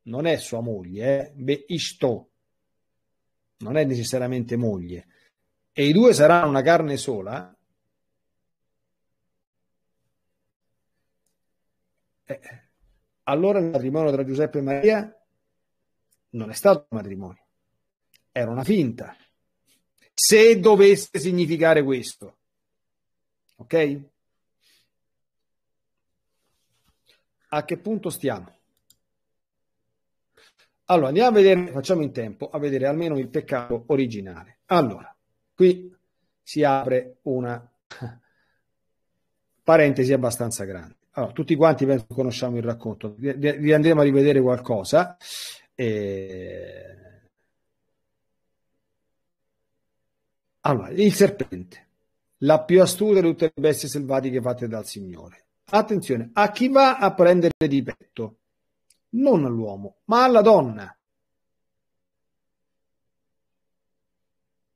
non è sua moglie, eh? Beh, Ishto, non è necessariamente moglie, e i due saranno una carne sola, eh, allora il matrimonio tra Giuseppe e Maria non è stato un matrimonio, era una finta, se dovesse significare questo. Ok? a che punto stiamo? Allora, andiamo a vedere, facciamo in tempo a vedere almeno il peccato originale. Allora, qui si apre una parentesi abbastanza grande. Allora, tutti quanti penso conosciamo il racconto, vi andremo a rivedere qualcosa. E... Allora, il serpente, la più astuta di tutte le bestie selvatiche fatte dal Signore attenzione, a chi va a prendere di petto? Non all'uomo, ma alla donna.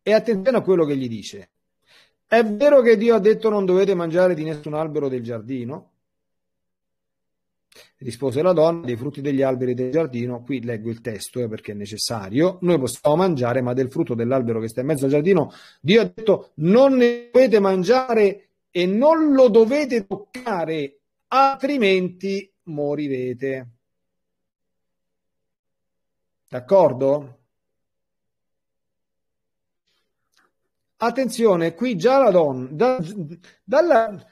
E attenzione a quello che gli dice. È vero che Dio ha detto non dovete mangiare di nessun albero del giardino? Rispose la donna, dei frutti degli alberi del giardino, qui leggo il testo eh, perché è necessario, noi possiamo mangiare, ma del frutto dell'albero che sta in mezzo al giardino, Dio ha detto non ne dovete mangiare e non lo dovete toccare, altrimenti morirete. D'accordo? Attenzione, qui già la donna, da, dalla,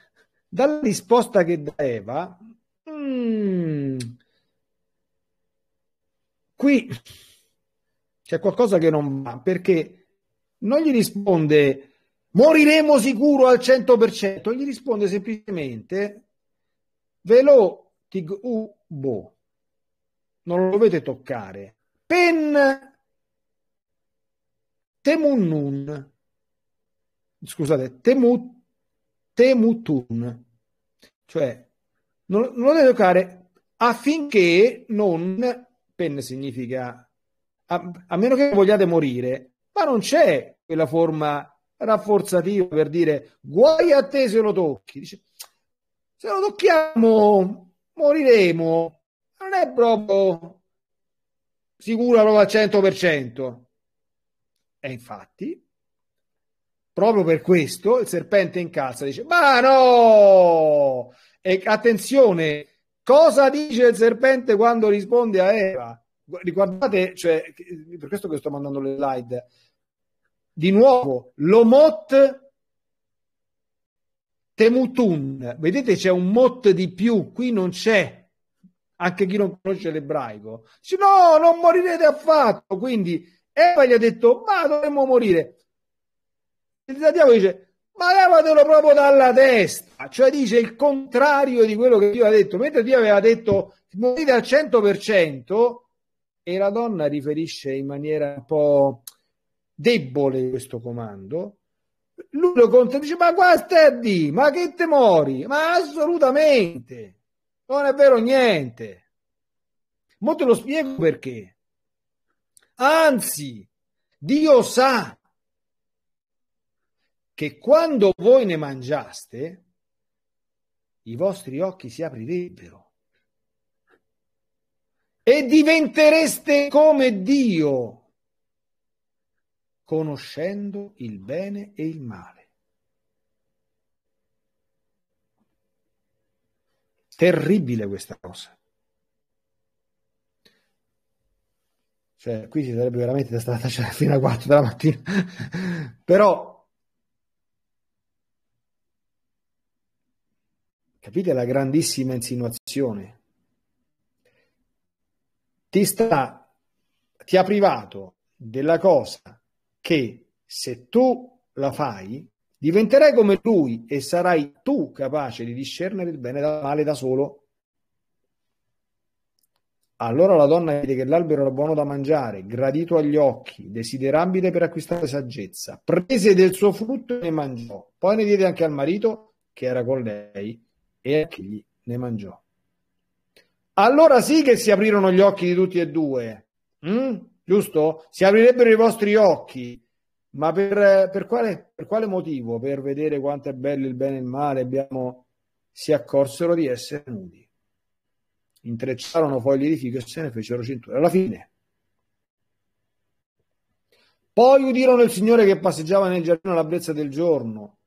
dalla, risposta che da Eva, mm, qui c'è qualcosa che non va, perché non gli risponde moriremo sicuro al 100%, gli risponde semplicemente velo tig u bo, non lo dovete toccare, pen temun nun. scusate, temut, temutun, cioè non, non lo dovete toccare affinché non, pen significa, a, a meno che vogliate morire, ma non c'è quella forma rafforzativo per dire guai a te se lo tocchi. Dice, se lo tocchiamo moriremo. Non è proprio sicuro proprio al 100%. E infatti, proprio per questo, il serpente incalza dice, ma no! E attenzione, cosa dice il serpente quando risponde a Eva? Riguardate, cioè, per questo che sto mandando le slide, di nuovo l'omot temutun. Vedete c'è un mot di più, qui non c'è. Anche chi non conosce l'ebraico dice no, non morirete affatto. Quindi Eva gli ha detto ma dovremmo morire. Il diavolo dice ma levatelo proprio dalla testa, cioè dice il contrario di quello che Dio ha detto. Mentre Dio aveva detto morite al 100%, e la donna riferisce in maniera un po' debole questo comando, lui lo conta e dice ma guasta è di, ma che te mori, ma assolutamente, non è vero niente. Mo te lo spiego perché. Anzi, Dio sa che quando voi ne mangiaste, i vostri occhi si aprirebbero e diventereste come Dio conoscendo il bene e il male. Terribile questa cosa. Cioè, qui si sarebbe veramente da stare a fino a 4 della mattina. Però capite la grandissima insinuazione? Ti, sta, ti ha privato della cosa che se tu la fai, diventerai come lui e sarai tu capace di discernere il bene dal male da solo. Allora la donna vede che l'albero era buono da mangiare, gradito agli occhi, desiderabile per acquistare saggezza. Prese del suo frutto e ne mangiò. Poi ne diede anche al marito, che era con lei, e gli ne mangiò. Allora sì che si aprirono gli occhi di tutti e due. Mm? giusto? Si aprirebbero i vostri occhi, ma per, per, quale, per quale motivo? Per vedere quanto è bello il bene e il male, abbiamo, si accorsero di essere nudi. Intrecciarono fogli di fico e se ne fecero cintura. Alla fine. Poi udirono il Signore che passeggiava nel giardino alla brezza del giorno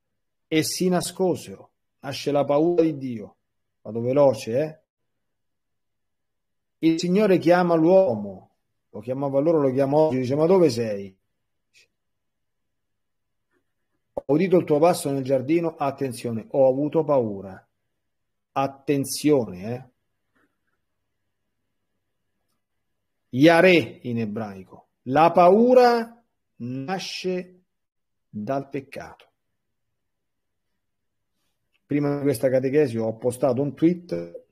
e si nascosero. Nasce la paura di Dio. Vado veloce, eh? Il Signore chiama l'uomo lo chiamavo allora, lo chiamo oggi, dice ma dove sei? Ho udito il tuo passo nel giardino, attenzione, ho avuto paura. Attenzione, eh. Yare in ebraico. La paura nasce dal peccato. Prima di questa catechesi ho postato un tweet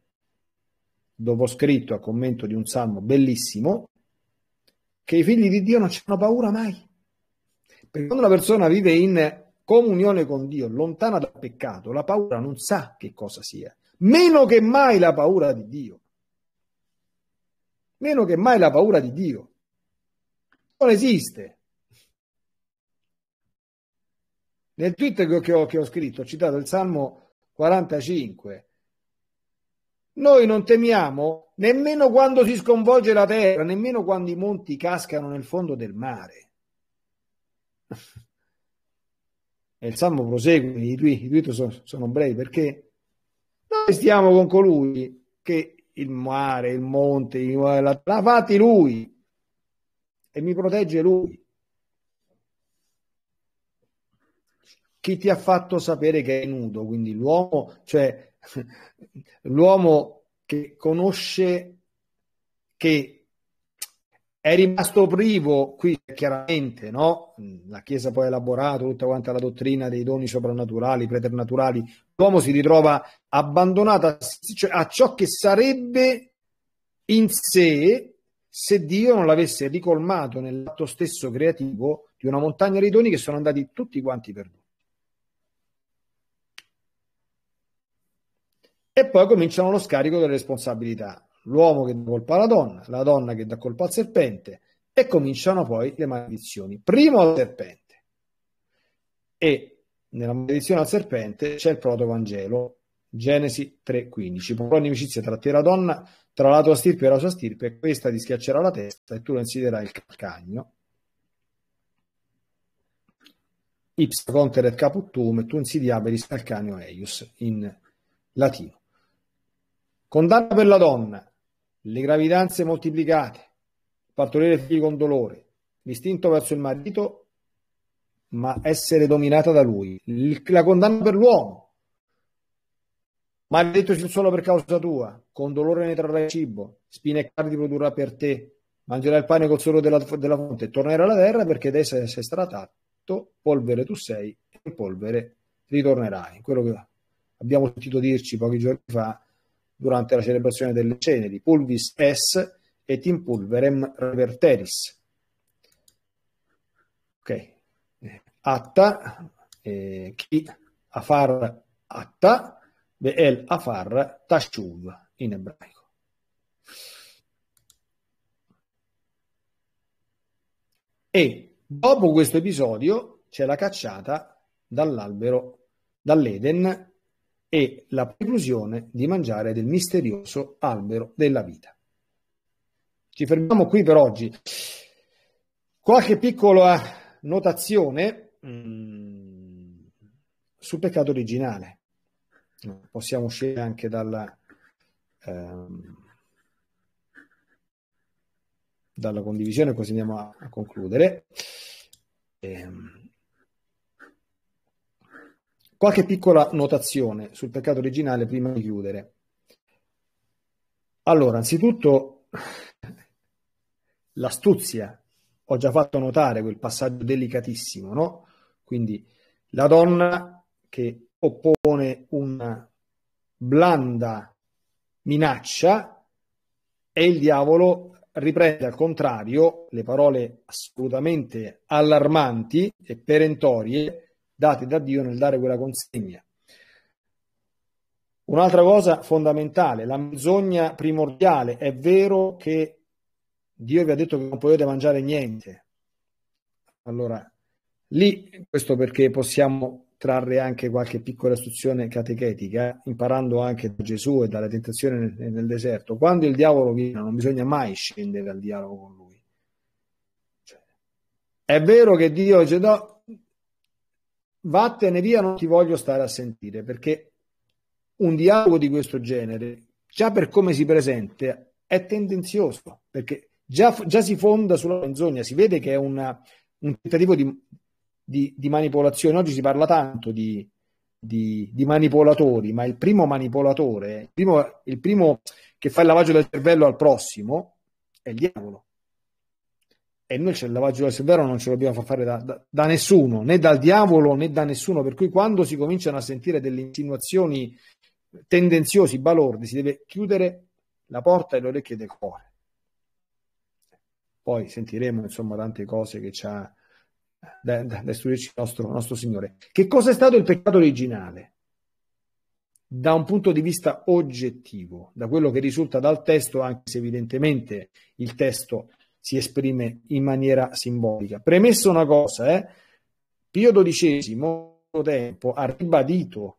dove ho scritto a commento di un salmo bellissimo che i figli di Dio non hanno paura mai. Perché quando una persona vive in comunione con Dio, lontana dal peccato, la paura non sa che cosa sia, meno che mai la paura di Dio. Meno che mai la paura di Dio. Non esiste. Nel tweet che ho, che ho scritto ho citato il Salmo 45, noi non temiamo nemmeno quando si sconvolge la terra, nemmeno quando i monti cascano nel fondo del mare. E il Salmo prosegue, i tweet, i tweet sono, sono brevi perché noi stiamo con colui che il mare, il monte, la fatti lui e mi protegge lui. Chi ti ha fatto sapere che è nudo? Quindi l'uomo, cioè l'uomo che conosce che è rimasto privo, qui chiaramente, no? La Chiesa poi ha elaborato tutta quanta la dottrina dei doni soprannaturali, preternaturali, l'uomo si ritrova abbandonato a cioè ciò che sarebbe in sé se Dio non l'avesse ricolmato nell'atto stesso creativo di una montagna di doni che sono andati tutti quanti perduti. E poi cominciano lo scarico delle responsabilità. L'uomo che dà colpa alla donna, la donna che dà colpa al serpente, e cominciano poi le maledizioni. Primo al serpente. E nella maledizione al serpente c'è il protovangelo, Genesi 3.15. Poi nemicizia tra te e la donna, tra la tua stirpe e la sua stirpe, questa ti schiaccerà la testa e tu insiderai il calcagno. Ips conteret caput tuum et tu insidiabelis calcaneo eius in latino. Condanna per la donna, le gravidanze moltiplicate, partorire figli con dolore, l'istinto verso il marito, ma essere dominata da lui. La condanna per l'uomo, maledetto sul suolo per causa tua, con dolore ne trarrai cibo, spine e cardi produrrà per te, mangerà il pane col suolo della, della fonte, tornerà alla terra perché da essa sei stratato, polvere tu sei e polvere ritornerai. Quello che abbiamo sentito dirci pochi giorni fa durante la celebrazione delle ceneri, Pulvis S et in pulverem reverteris. Ok. Atta, eh, chi afar atta, el afar tashuv in ebraico. E dopo questo episodio c'è la cacciata dall'albero dall'Eden e la preclusione di mangiare del misterioso albero della vita. Ci fermiamo qui per oggi. Qualche piccola eh, notazione mm, sul peccato originale. Possiamo uscire anche dalla, ehm, dalla condivisione, così andiamo a, a concludere. Ehm, Qualche piccola notazione sul peccato originale prima di chiudere. Allora, anzitutto l'astuzia. Ho già fatto notare quel passaggio delicatissimo, no? Quindi la donna che oppone una blanda minaccia e il diavolo riprende al contrario le parole assolutamente allarmanti e perentorie dati da Dio nel dare quella consegna. Un'altra cosa fondamentale, la menzogna primordiale, è vero che Dio vi ha detto che non potete mangiare niente. Allora, lì, questo perché possiamo trarre anche qualche piccola istruzione catechetica, eh, imparando anche da Gesù e dalla tentazione nel, nel deserto. Quando il diavolo viene, non bisogna mai scendere al dialogo con lui. Cioè, è vero che Dio dice, no, vattene via, non ti voglio stare a sentire, perché un dialogo di questo genere, già per come si presenta, è tendenzioso, perché già, già si fonda sulla menzogna, si vede che è una, un tentativo di, di, di, manipolazione. Oggi si parla tanto di, di, di manipolatori, ma il primo manipolatore, il primo, il primo, che fa il lavaggio del cervello al prossimo, è il diavolo e noi il lavaggio del sedere non ce lo dobbiamo far fare da, da, da, nessuno, né dal diavolo né da nessuno, per cui quando si cominciano a sentire delle insinuazioni tendenziosi, balordi, si deve chiudere la porta e le orecchie del cuore. Poi sentiremo insomma tante cose che ci ha da, da, da il nostro, nostro Signore. Che cosa è stato il peccato originale? Da un punto di vista oggettivo, da quello che risulta dal testo, anche se evidentemente il testo si esprime in maniera simbolica. Premesso una cosa, eh, Pio XII, molto tempo, ha ribadito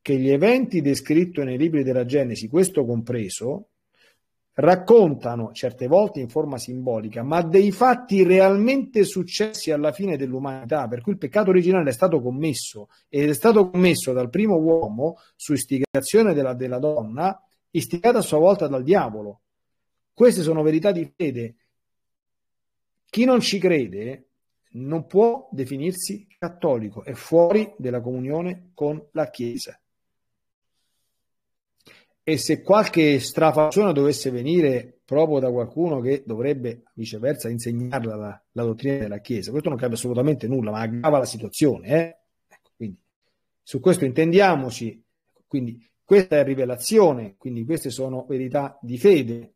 che gli eventi descritti nei libri della Genesi, questo compreso, raccontano certe volte in forma simbolica, ma dei fatti realmente successi alla fine dell'umanità, per cui il peccato originale è stato commesso ed è stato commesso dal primo uomo su istigazione della, della donna, istigata a sua volta dal diavolo. Queste sono verità di fede chi non ci crede non può definirsi cattolico, è fuori della comunione con la Chiesa. E se qualche strafazione dovesse venire proprio da qualcuno che dovrebbe viceversa insegnarla la, la dottrina della Chiesa, questo non cambia assolutamente nulla, ma aggrava la situazione. Eh? Ecco, quindi, su questo intendiamoci. Ecco, quindi, questa è rivelazione, quindi queste sono verità di fede.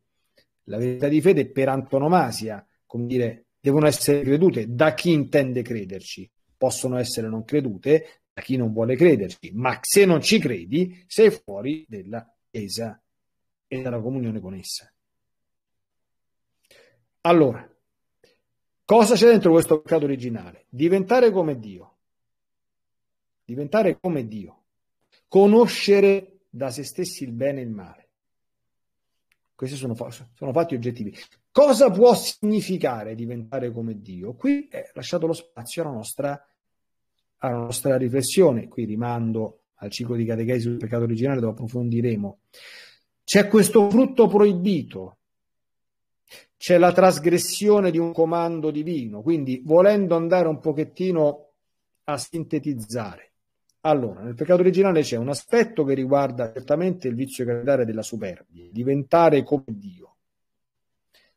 La verità di fede è per antonomasia come dire, devono essere credute da chi intende crederci. Possono essere non credute da chi non vuole crederci, ma se non ci credi sei fuori della Chiesa e dalla comunione con essa. Allora, cosa c'è dentro questo peccato originale? Diventare come Dio. Diventare come Dio. Conoscere da se stessi il bene e il male. Questi sono, sono fatti oggettivi. Cosa può significare diventare come Dio? Qui è eh, lasciato lo spazio alla nostra, alla nostra riflessione. Qui rimando al ciclo di catechesi sul peccato originale, dove approfondiremo. C'è questo frutto proibito, c'è la trasgressione di un comando divino. Quindi, volendo andare un pochettino a sintetizzare, allora, nel peccato originale c'è un aspetto che riguarda certamente il vizio capitale della superbia, diventare come Dio.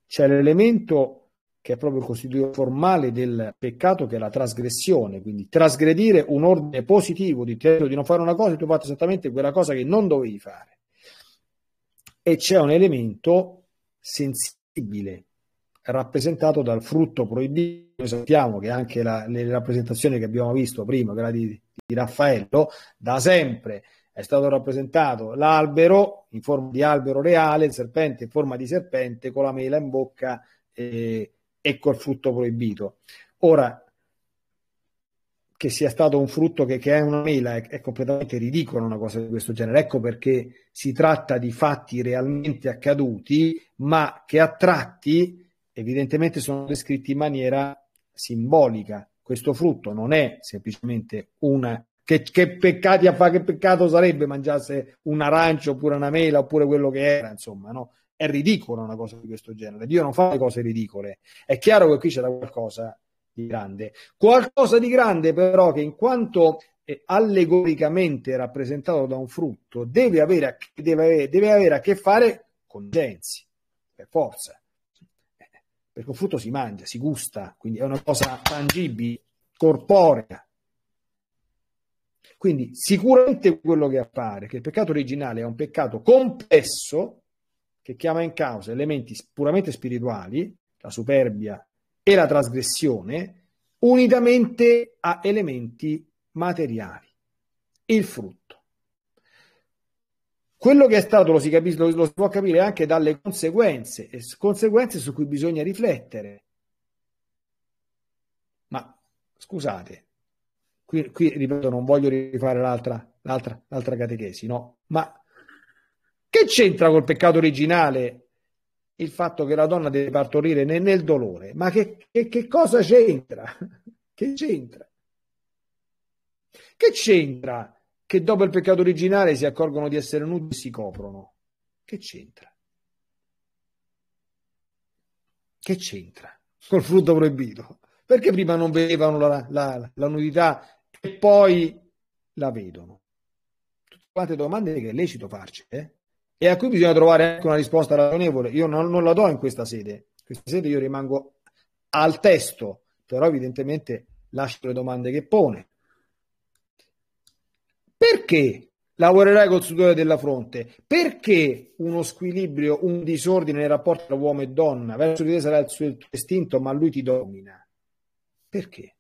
C'è l'elemento che è proprio il costituito formale del peccato, che è la trasgressione, quindi trasgredire un ordine positivo di te, di non fare una cosa, e tu hai fatto esattamente quella cosa che non dovevi fare. E c'è un elemento sensibile rappresentato dal frutto proibito. Noi sappiamo che anche la, le rappresentazioni che abbiamo visto prima, quella di, di Raffaello, da sempre è stato rappresentato l'albero in forma di albero reale, il serpente in forma di serpente, con la mela in bocca eh, e col frutto proibito. Ora, che sia stato un frutto che, che è una mela è, è completamente ridicolo una cosa di questo genere. Ecco perché si tratta di fatti realmente accaduti, ma che a tratti evidentemente sono descritti in maniera simbolica. Questo frutto non è semplicemente una che, che, peccati a fa, che peccato sarebbe mangiasse un arancio oppure una mela oppure quello che era, insomma, no? È ridicola una cosa di questo genere. Dio non fa le cose ridicole. È chiaro che qui c'è qualcosa di grande. Qualcosa di grande però che in quanto eh, allegoricamente rappresentato da un frutto deve avere, deve, avere, deve avere a che fare con i sensi, per forza perché un frutto si mangia, si gusta, quindi è una cosa tangibile, corporea. Quindi sicuramente quello che appare, che il peccato originale è un peccato complesso, che chiama in causa elementi puramente spirituali, la superbia e la trasgressione, unitamente a elementi materiali, il frutto. Quello che è stato lo si, capisce, lo, lo si può capire anche dalle conseguenze, e conseguenze su cui bisogna riflettere. Ma scusate, qui, qui ripeto, non voglio rifare l'altra, l'altra, l'altra catechesi, no? Ma che c'entra col peccato originale il fatto che la donna deve partorire nel, nel dolore? Ma che, che, che cosa c'entra? Che c'entra? Che c'entra che dopo il peccato originale si accorgono di essere nudi e si coprono. Che c'entra? Che c'entra col frutto proibito? Perché prima non vedevano la, la, la nudità e poi la vedono? Tutte quante domande che è lecito farci eh? e a cui bisogna trovare anche una risposta ragionevole. Io non, non la do in questa sede, in questa sede io rimango al testo, però evidentemente lascio le domande che pone. Perché lavorerai col sudore della fronte? Perché uno squilibrio, un disordine nel rapporto tra uomo e donna? Verso di te sarà il suo istinto, ma lui ti domina. Perché?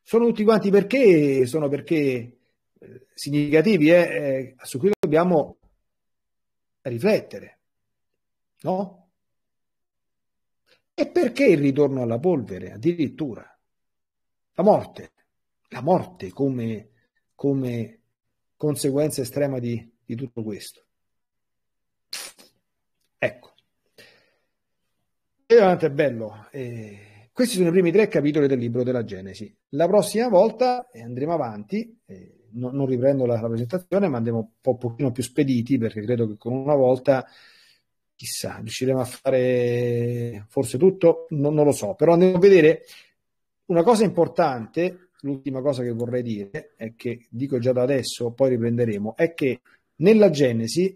Sono tutti quanti perché, sono perché eh, significativi eh, eh, su cui dobbiamo riflettere. No? E perché il ritorno alla polvere addirittura? la morte, la morte come, come conseguenza estrema di, di tutto questo. Ecco, e davanti è bello. Eh, questi sono i primi tre capitoli del libro della Genesi. La prossima volta eh, andremo avanti, eh, no, non riprendo la, la, presentazione, ma andremo un po' pochino più spediti perché credo che con una volta chissà, riusciremo a fare forse tutto, non, non, lo so, però andiamo a vedere una cosa importante, l'ultima cosa che vorrei dire, è che dico già da adesso, poi riprenderemo, è che nella Genesi,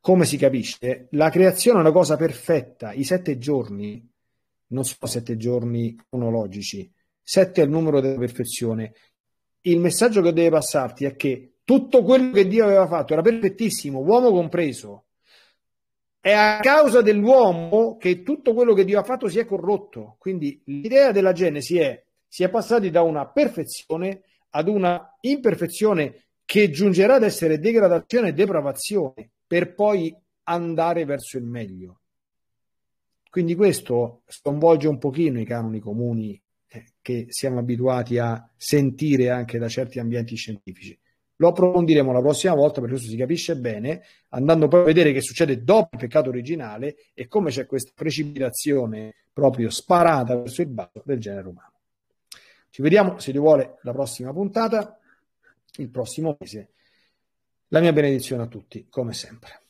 come si capisce, la creazione è una cosa perfetta. I sette giorni non sono sette giorni cronologici, sette è il numero della perfezione. Il messaggio che deve passarti è che tutto quello che Dio aveva fatto era perfettissimo, uomo compreso è a causa dell'uomo che tutto quello che Dio ha fatto si è corrotto. Quindi l'idea della Genesi è si è passati da una perfezione ad una imperfezione che giungerà ad essere degradazione e depravazione per poi andare verso il meglio. Quindi questo sconvolge un pochino i canoni comuni eh, che siamo abituati a sentire anche da certi ambienti scientifici. Lo approfondiremo la prossima volta perché questo si capisce bene, andando poi a vedere che succede dopo il peccato originale e come c'è questa precipitazione proprio sparata verso il basso del genere umano. Ci vediamo, se ti vuole, la prossima puntata, il prossimo mese. La mia benedizione a tutti, come sempre.